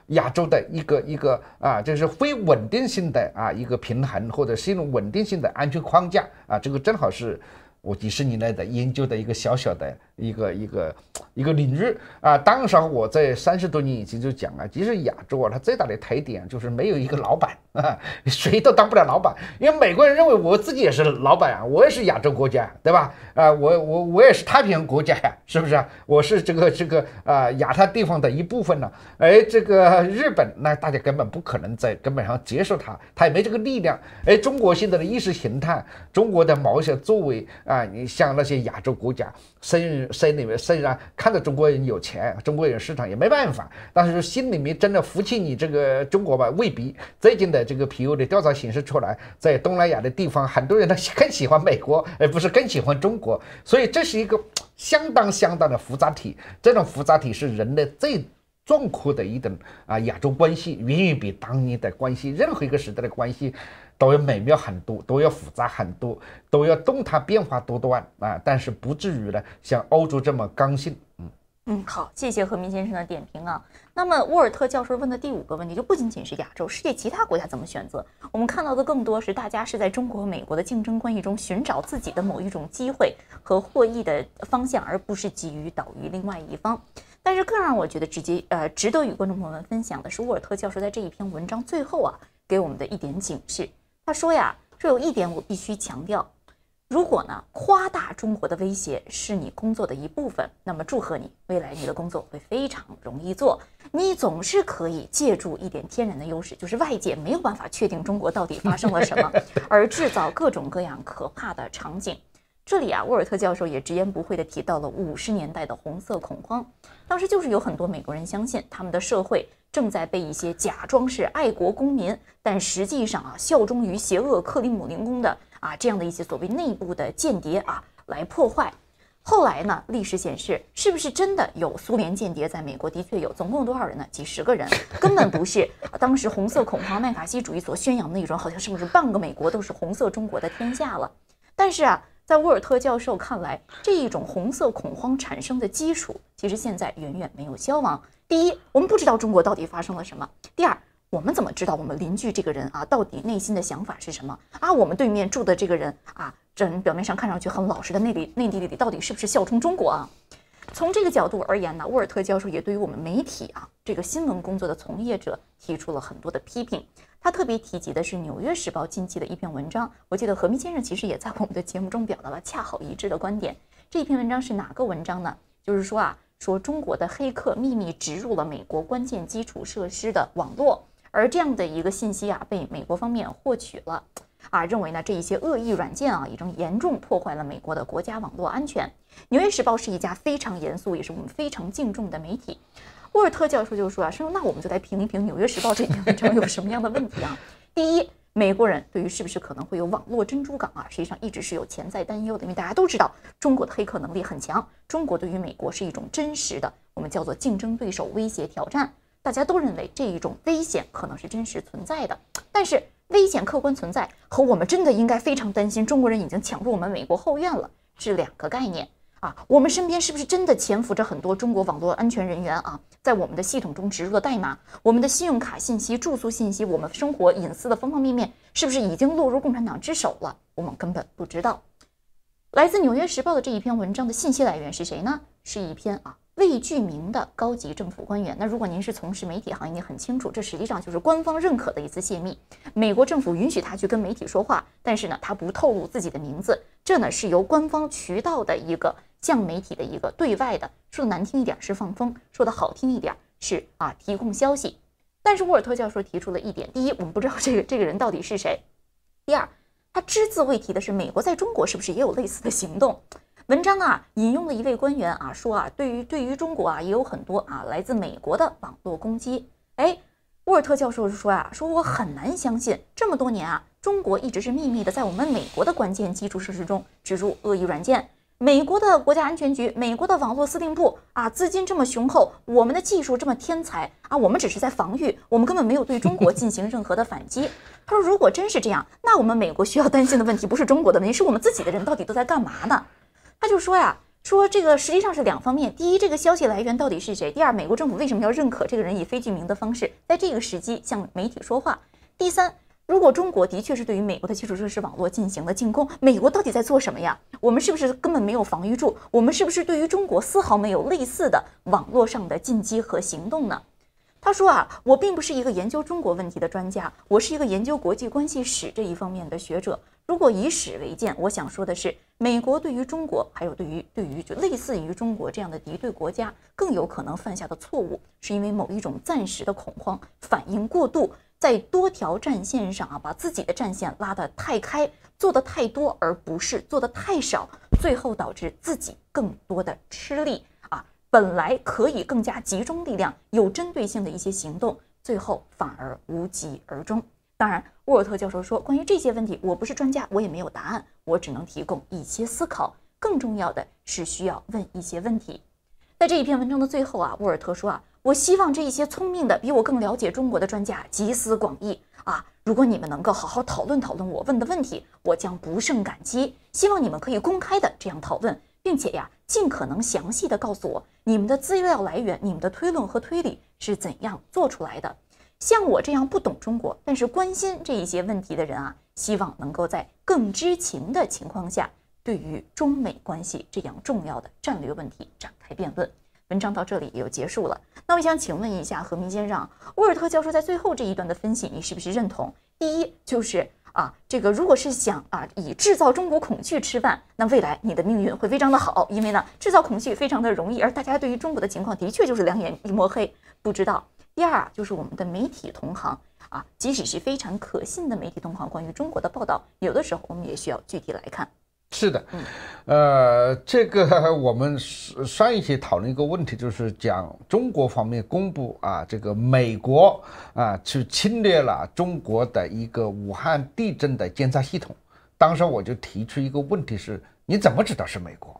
亚洲的一个一个啊，就是非。稳定性的啊，一个平衡或者是一种稳定性的安全框架啊，这个正好是。我几十年来的研究的一个小小的一个一个一个领域啊！当时我在三十多年以前就讲了，其实亚洲啊，它最大的特点就是没有一个老板啊，谁都当不了老板，因为美国人认为我自己也是老板啊，我也是亚洲国家，对吧？啊，我我我也是太平洋国家呀，是不是？我是这个这个啊，亚太地方的一部分呢。哎，这个日本那大家根本不可能在根本上接受它，它也没这个力量。哎，中国现在的意识形态，中国的毛些作为。啊，你像那些亚洲国家，虽虽里面虽然看着中国人有钱，中国人市场也没办法，但是心里面真的服气你这个中国吧？未必。最近的这个皮尤的调查显示出来，在东南亚的地方，很多人他更 喜欢美国，而不是更喜欢中国。所以这是一个相当相当的复杂体。这种复杂体是人类最壮阔的一种啊亚洲关系，远远比当年的关系，任何一个时代的关系。都要美妙很多，都要复杂很多，都要动态变化多端啊！但是不至于呢，像欧洲这么刚性。嗯嗯，好，谢谢何明先生的点评啊。那么沃尔特教授问的第五个问题，就不仅仅是亚洲，世界其他国家怎么选择？我们看到的更多是大家是在中国、美国的竞争关系中寻找自己的某一种机会和获益的方向，而不是急于倒于另外一方。但是更让我觉得直接呃值得与观众朋友们分享的是，沃尔特教授在这一篇文章最后啊给我们的一点警示。他说呀，这有一点我必须强调，如果呢夸大中国的威胁是你工作的一部分，那么祝贺你，未来你的工作会非常容易做。你总是可以借助一点天然的优势，就是外界没有办法确定中国到底发生了什么，而制造各种各样可怕的场景。这里啊，沃尔特教授也直言不讳地提到了五十年代的红色恐慌，当时就是有很多美国人相信他们的社会正在被一些假装是爱国公民，但实际上啊效忠于邪恶克里姆林宫的啊这样的一些所谓内部的间谍啊来破坏。后来呢，历史显示是不是真的有苏联间谍在美国？的确有，总共多少人呢？几十个人，根本不是当时红色恐慌麦卡锡主义所宣扬的一种，好像是不是半个美国都是红色中国的天下了？但是啊。在沃尔特教授看来，这一种红色恐慌产生的基础，其实现在远远没有消亡。第一，我们不知道中国到底发生了什么；第二，我们怎么知道我们邻居这个人啊，到底内心的想法是什么啊？我们对面住的这个人啊，这表面上看上去很老实的内地内地里到底是不是效忠中国啊？从这个角度而言呢，沃尔特教授也对于我们媒体啊这个新闻工作的从业者提出了很多的批评。他特别提及的是《纽约时报》近期的一篇文章。我记得何明先生其实也在我们的节目中表达了恰好一致的观点。这篇文章是哪个文章呢？就是说啊，说中国的黑客秘密植入了美国关键基础设施的网络，而这样的一个信息啊被美国方面获取了，啊认为呢这一些恶意软件啊已经严重破坏了美国的国家网络安全。《纽约时报》是一家非常严肃，也是我们非常敬重的媒体。沃尔特教授就说啊，说那我们就来评一评《纽约时报》这篇文章有什么样的问题啊？第一，美国人对于是不是可能会有网络珍珠港啊，实际上一直是有潜在担忧的，因为大家都知道中国的黑客能力很强，中国对于美国是一种真实的我们叫做竞争对手威胁挑战。大家都认为这一种危险可能是真实存在的，但是危险客观存在和我们真的应该非常担心中国人已经抢入我们美国后院了是两个概念。啊，我们身边是不是真的潜伏着很多中国网络安全人员啊？在我们的系统中植入了代码，我们的信用卡信息、住宿信息、我们生活隐私的方方面面，是不是已经落入共产党之手了？我们根本不知道。来自《纽约时报》的这一篇文章的信息来源是谁呢？是一篇啊。未具名的高级政府官员。那如果您是从事媒体行业，你很清楚，这实际上就是官方认可的一次泄密。美国政府允许他去跟媒体说话，但是呢，他不透露自己的名字。这呢是由官方渠道的一个向媒体的一个对外的，说的难听一点是放风，说的好听一点是啊提供消息。但是沃尔特教授提出了一点：第一，我们不知道这个这个人到底是谁；第二，他只字未提的是美国在中国是不是也有类似的行动。文章啊引用了一位官员啊说啊，对于对于中国啊也有很多啊来自美国的网络攻击。哎，沃尔特教授就说啊，说我很难相信这么多年啊，中国一直是秘密的在我们美国的关键基础设施中植入恶意软件。美国的国家安全局，美国的网络司令部啊，资金这么雄厚，我们的技术这么天才啊，我们只是在防御，我们根本没有对中国进行任何的反击。他说，如果真是这样，那我们美国需要担心的问题不是中国的，是我们自己的人到底都在干嘛呢？他就说呀，说这个实际上是两方面：第一，这个消息来源到底是谁；第二，美国政府为什么要认可这个人以非具名的方式在这个时机向媒体说话？第三，如果中国的确是对于美国的基础设施网络进行了进攻，美国到底在做什么呀？我们是不是根本没有防御住？我们是不是对于中国丝毫没有类似的网络上的进击和行动呢？他说啊，我并不是一个研究中国问题的专家，我是一个研究国际关系史这一方面的学者。如果以史为鉴，我想说的是，美国对于中国，还有对于对于就类似于中国这样的敌对国家，更有可能犯下的错误，是因为某一种暂时的恐慌反应过度，在多条战线上啊，把自己的战线拉得太开，做的太多，而不是做的太少，最后导致自己更多的吃力。本来可以更加集中力量、有针对性的一些行动，最后反而无疾而终。当然，沃尔特教授说，关于这些问题，我不是专家，我也没有答案，我只能提供一些思考。更重要的是，需要问一些问题。在这一篇文章的最后啊，沃尔特说啊，我希望这一些聪明的、比我更了解中国的专家集思广益啊，如果你们能够好好讨论讨论我问的问题，我将不胜感激。希望你们可以公开的这样讨论。并且呀，尽可能详细的告诉我你们的资料来源、你们的推论和推理是怎样做出来的。像我这样不懂中国，但是关心这一些问题的人啊，希望能够在更知情的情况下，对于中美关系这样重要的战略问题展开辩论。文章到这里也就结束了。那我想请问一下何明先生，沃尔特教授在最后这一段的分析，你是不是认同？第一就是。啊，这个如果是想啊以制造中国恐惧吃饭，那未来你的命运会非常的好，因为呢制造恐惧非常的容易，而大家对于中国的情况的确就是两眼一抹黑，不知道。第二就是我们的媒体同行啊，即使是非常可信的媒体同行，关于中国的报道，有的时候我们也需要具体来看。是的，呃，这个我们上一期讨论一个问题，就是讲中国方面公布啊，这个美国啊去侵略了中国的一个武汉地震的监测系统。当时我就提出一个问题是：你怎么知道是美国？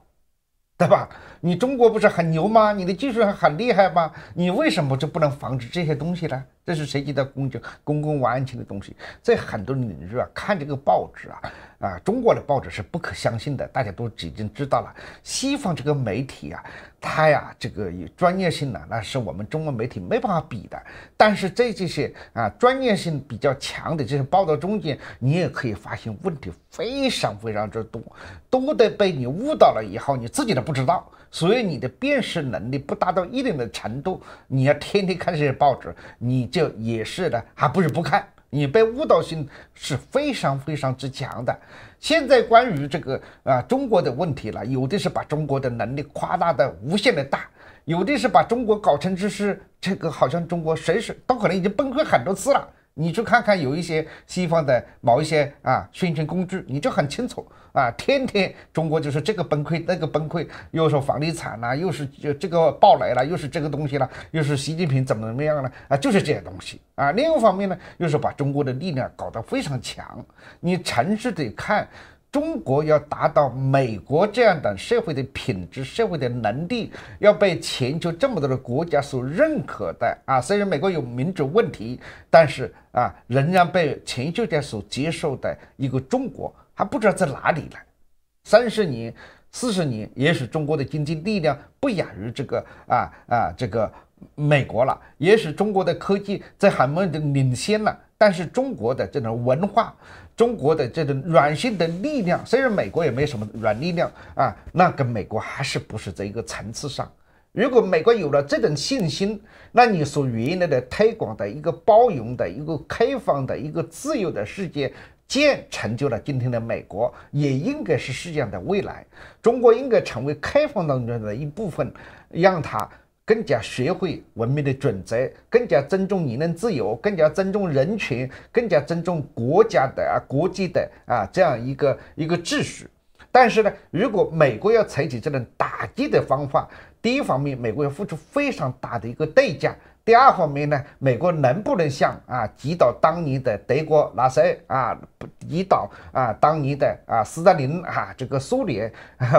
对吧？你中国不是很牛吗？你的技术很厉害吗？你为什么就不能防止这些东西呢？这是涉及到公交公共安全的东西，在很多领域啊，看这个报纸啊，啊，中国的报纸是不可相信的，大家都已经知道了。西方这个媒体啊，它呀，这个有专业性呢，那是我们中文媒体没办法比的。但是在这些啊专业性比较强的这些报道中间，你也可以发现问题非常非常之多，都得被你误导了以后，你自己都不知道。所以你的辨识能力不达到一定的程度，你要天天看这些报纸，你就也是的，还不如不看。你被误导性是非常非常之强的。现在关于这个啊中国的问题了，有的是把中国的能力夸大的无限的大，有的是把中国搞成就是这个好像中国随时都可能已经崩溃很多次了。你去看看，有一些西方的某一些啊宣传工具，你就很清楚啊，天天中国就是这个崩溃那个崩溃，又是房地产啦，又是这个爆雷了，又是这个东西了，又是习近平怎么怎么样了啊，就是这些东西啊。另一方面呢，又是把中国的力量搞得非常强。你城市得看。中国要达到美国这样的社会的品质、社会的能力，要被全球这么多的国家所认可的啊！虽然美国有民主问题，但是啊，仍然被全球界所接受的一个中国还不知道在哪里呢？三十年、四十年，也许中国的经济力量不亚于这个啊啊这个美国了，也许中国的科技在海门的领先了，但是中国的这种文化。中国的这种软性的力量，虽然美国也没什么软力量啊，那跟美国还是不是在一个层次上。如果美国有了这种信心，那你所原来的推广的一个包容的一个开放的一个自由的世界，建成就了今天的美国，也应该是世界的未来。中国应该成为开放当中的一部分，让它。更加学会文明的准则，更加尊重言论自由，更加尊重人权，更加尊重国家的啊国际的啊这样一个一个秩序。但是呢，如果美国要采取这种打击的方法，第一方面，美国要付出非常大的一个代价；第二方面呢，美国能不能像啊击倒当年的德国纳粹啊，抵挡啊当年的啊斯大林啊这个苏联，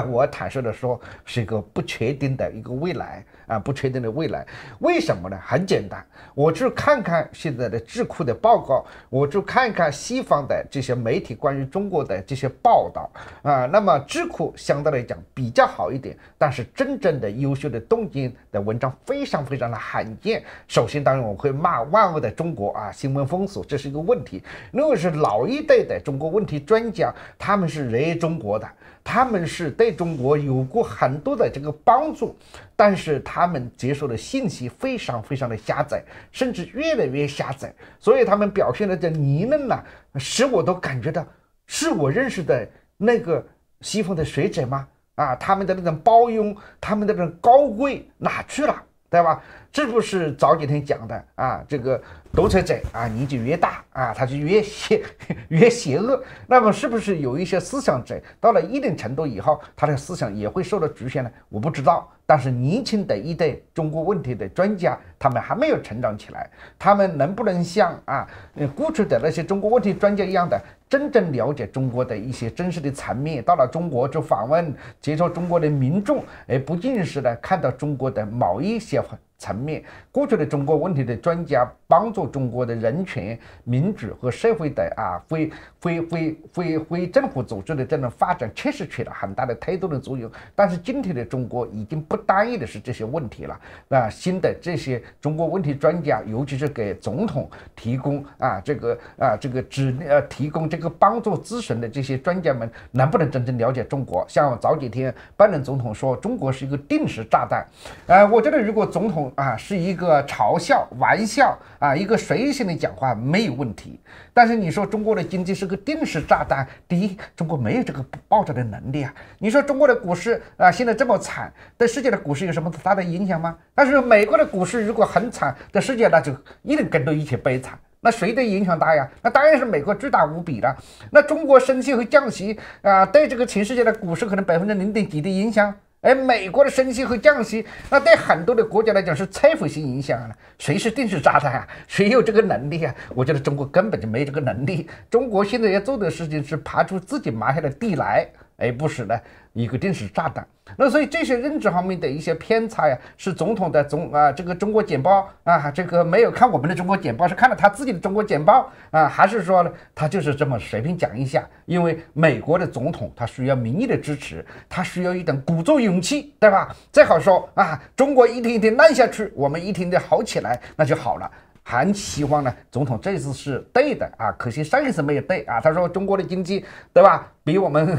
我坦率的说，是一个不确定的一个未来。啊，不确定的未来，为什么呢？很简单，我去看看现在的智库的报告，我去看看西方的这些媒体关于中国的这些报道啊。那么智库相对来讲比较好一点，但是真正的优秀的东京的文章非常非常的罕见。首先，当然我会骂万恶的中国啊，新闻封锁这是一个问题。如果是老一代的中国问题专家，他们是热爱中国的。他们是对中国有过很多的这个帮助，但是他们接受的信息非常非常的狭窄，甚至越来越狭窄，所以他们表现的这泥泞呐，使我都感觉到是我认识的那个西方的学者吗？啊，他们的那种包容，他们的那种高贵哪去了？对吧？这不是早几天讲的啊？这个独裁者啊，年纪越大啊，他就越邪 越邪恶。那么，是不是有一些思想者到了一定程度以后，他的思想也会受到局限呢？我不知道。但是年轻的一代中国问题的专家，他们还没有成长起来。他们能不能像啊，过去的那些中国问题专家一样的，真正了解中国的一些真实的层面？到了中国就访问，接触中国的民众，而不仅是呢看到中国的某一些。层面过去的中国问题的专家帮助中国的人权、民主和社会的啊非非非非非政府组织的这种发展，确实起了很大的推动的作用。但是今天的中国已经不单一的是这些问题了啊。新的这些中国问题专家，尤其是给总统提供啊这个啊这个指呃提供这个帮助咨询的这些专家们，能不能真正了解中国？像早几天拜登总统说中国是一个定时炸弹，呃，我觉得如果总统。啊，是一个嘲笑、玩笑啊，一个随性的讲话没有问题。但是你说中国的经济是个定时炸弹，第一，中国没有这个爆炸的能力啊。你说中国的股市啊，现在这么惨，对世界的股市有什么大的影响吗？但是美国的股市如果很惨，对世界那就一定跟着一起悲惨，那谁的影响大呀？那当然是美国巨大无比了。那中国升息和降息啊，对这个全世界的股市可能百分之零点几的影响。而美国的升息和降息，那对很多的国家来讲是摧毁性影响啊！谁是定时炸弹啊？谁有这个能力啊？我觉得中国根本就没这个能力。中国现在要做的事情是爬出自己埋下的地来。而不是呢一个定时炸弹。那所以这些认知方面的一些偏差呀，是总统的总啊，这个中国简报啊，这个没有看我们的中国简报，是看了他自己的中国简报啊，还是说呢，他就是这么随便讲一下？因为美国的总统他需要民意的支持，他需要一种鼓足勇气，对吧？最好说啊，中国一天一天烂下去，我们一天的好起来，那就好了。还希望呢，总统这次是对的啊，可惜上一次没有对啊。他说中国的经济对吧，比我们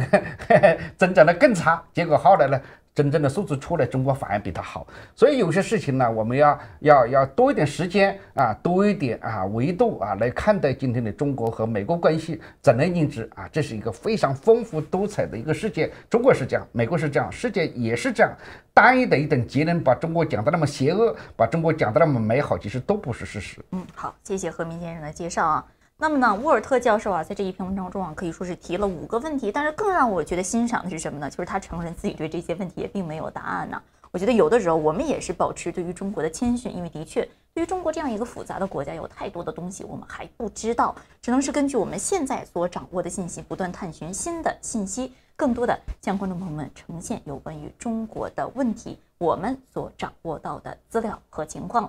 增长的更差，结果后来呢？真正的数字出来，中国反而比他好，所以有些事情呢，我们要要要多一点时间啊，多一点啊维度啊来看待今天的中国和美国关系怎能样子啊，这是一个非常丰富多彩的一个世界，中国是这样，美国是这样，世界也是这样，单一的一等结论把中国讲的那么邪恶，把中国讲的那么美好，其实都不是事实。嗯，好，谢谢何明先生的介绍啊。那么呢，沃尔特教授啊，在这一篇文章中啊，可以说是提了五个问题。但是更让我觉得欣赏的是什么呢？就是他承认自己对这些问题也并没有答案呢。我觉得有的时候我们也是保持对于中国的谦逊，因为的确对于中国这样一个复杂的国家，有太多的东西我们还不知道，只能是根据我们现在所掌握的信息，不断探寻新的信息，更多的向观众朋友们呈现有关于中国的问题，我们所掌握到的资料和情况。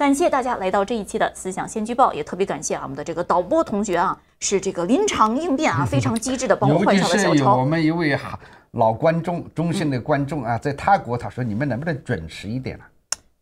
感谢大家来到这一期的思想先驱报，也特别感谢啊我们的这个导播同学啊，是这个临场应变啊，非常机智的帮我换上了小超。我们一位哈老观众，忠心的观众啊，在泰国，他说你们能不能准时一点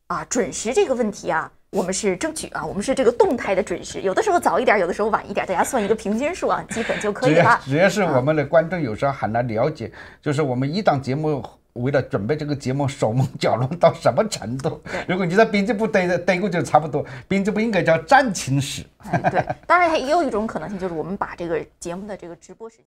啊？啊，准时这个问题啊，我们是争取啊，我们是这个动态的准时，有的时候早一点，有的时候晚一点，大家算一个平均数啊，基本就可以了。主要是我们的观众有时候很难了解，就是我们一档节目。为了准备这个节目，手忙脚乱到什么程度？如果你在编辑部待待过就差不多。编辑部应该叫战情室。对，当然也有一种可能性，就是我们把这个节目的这个直播时。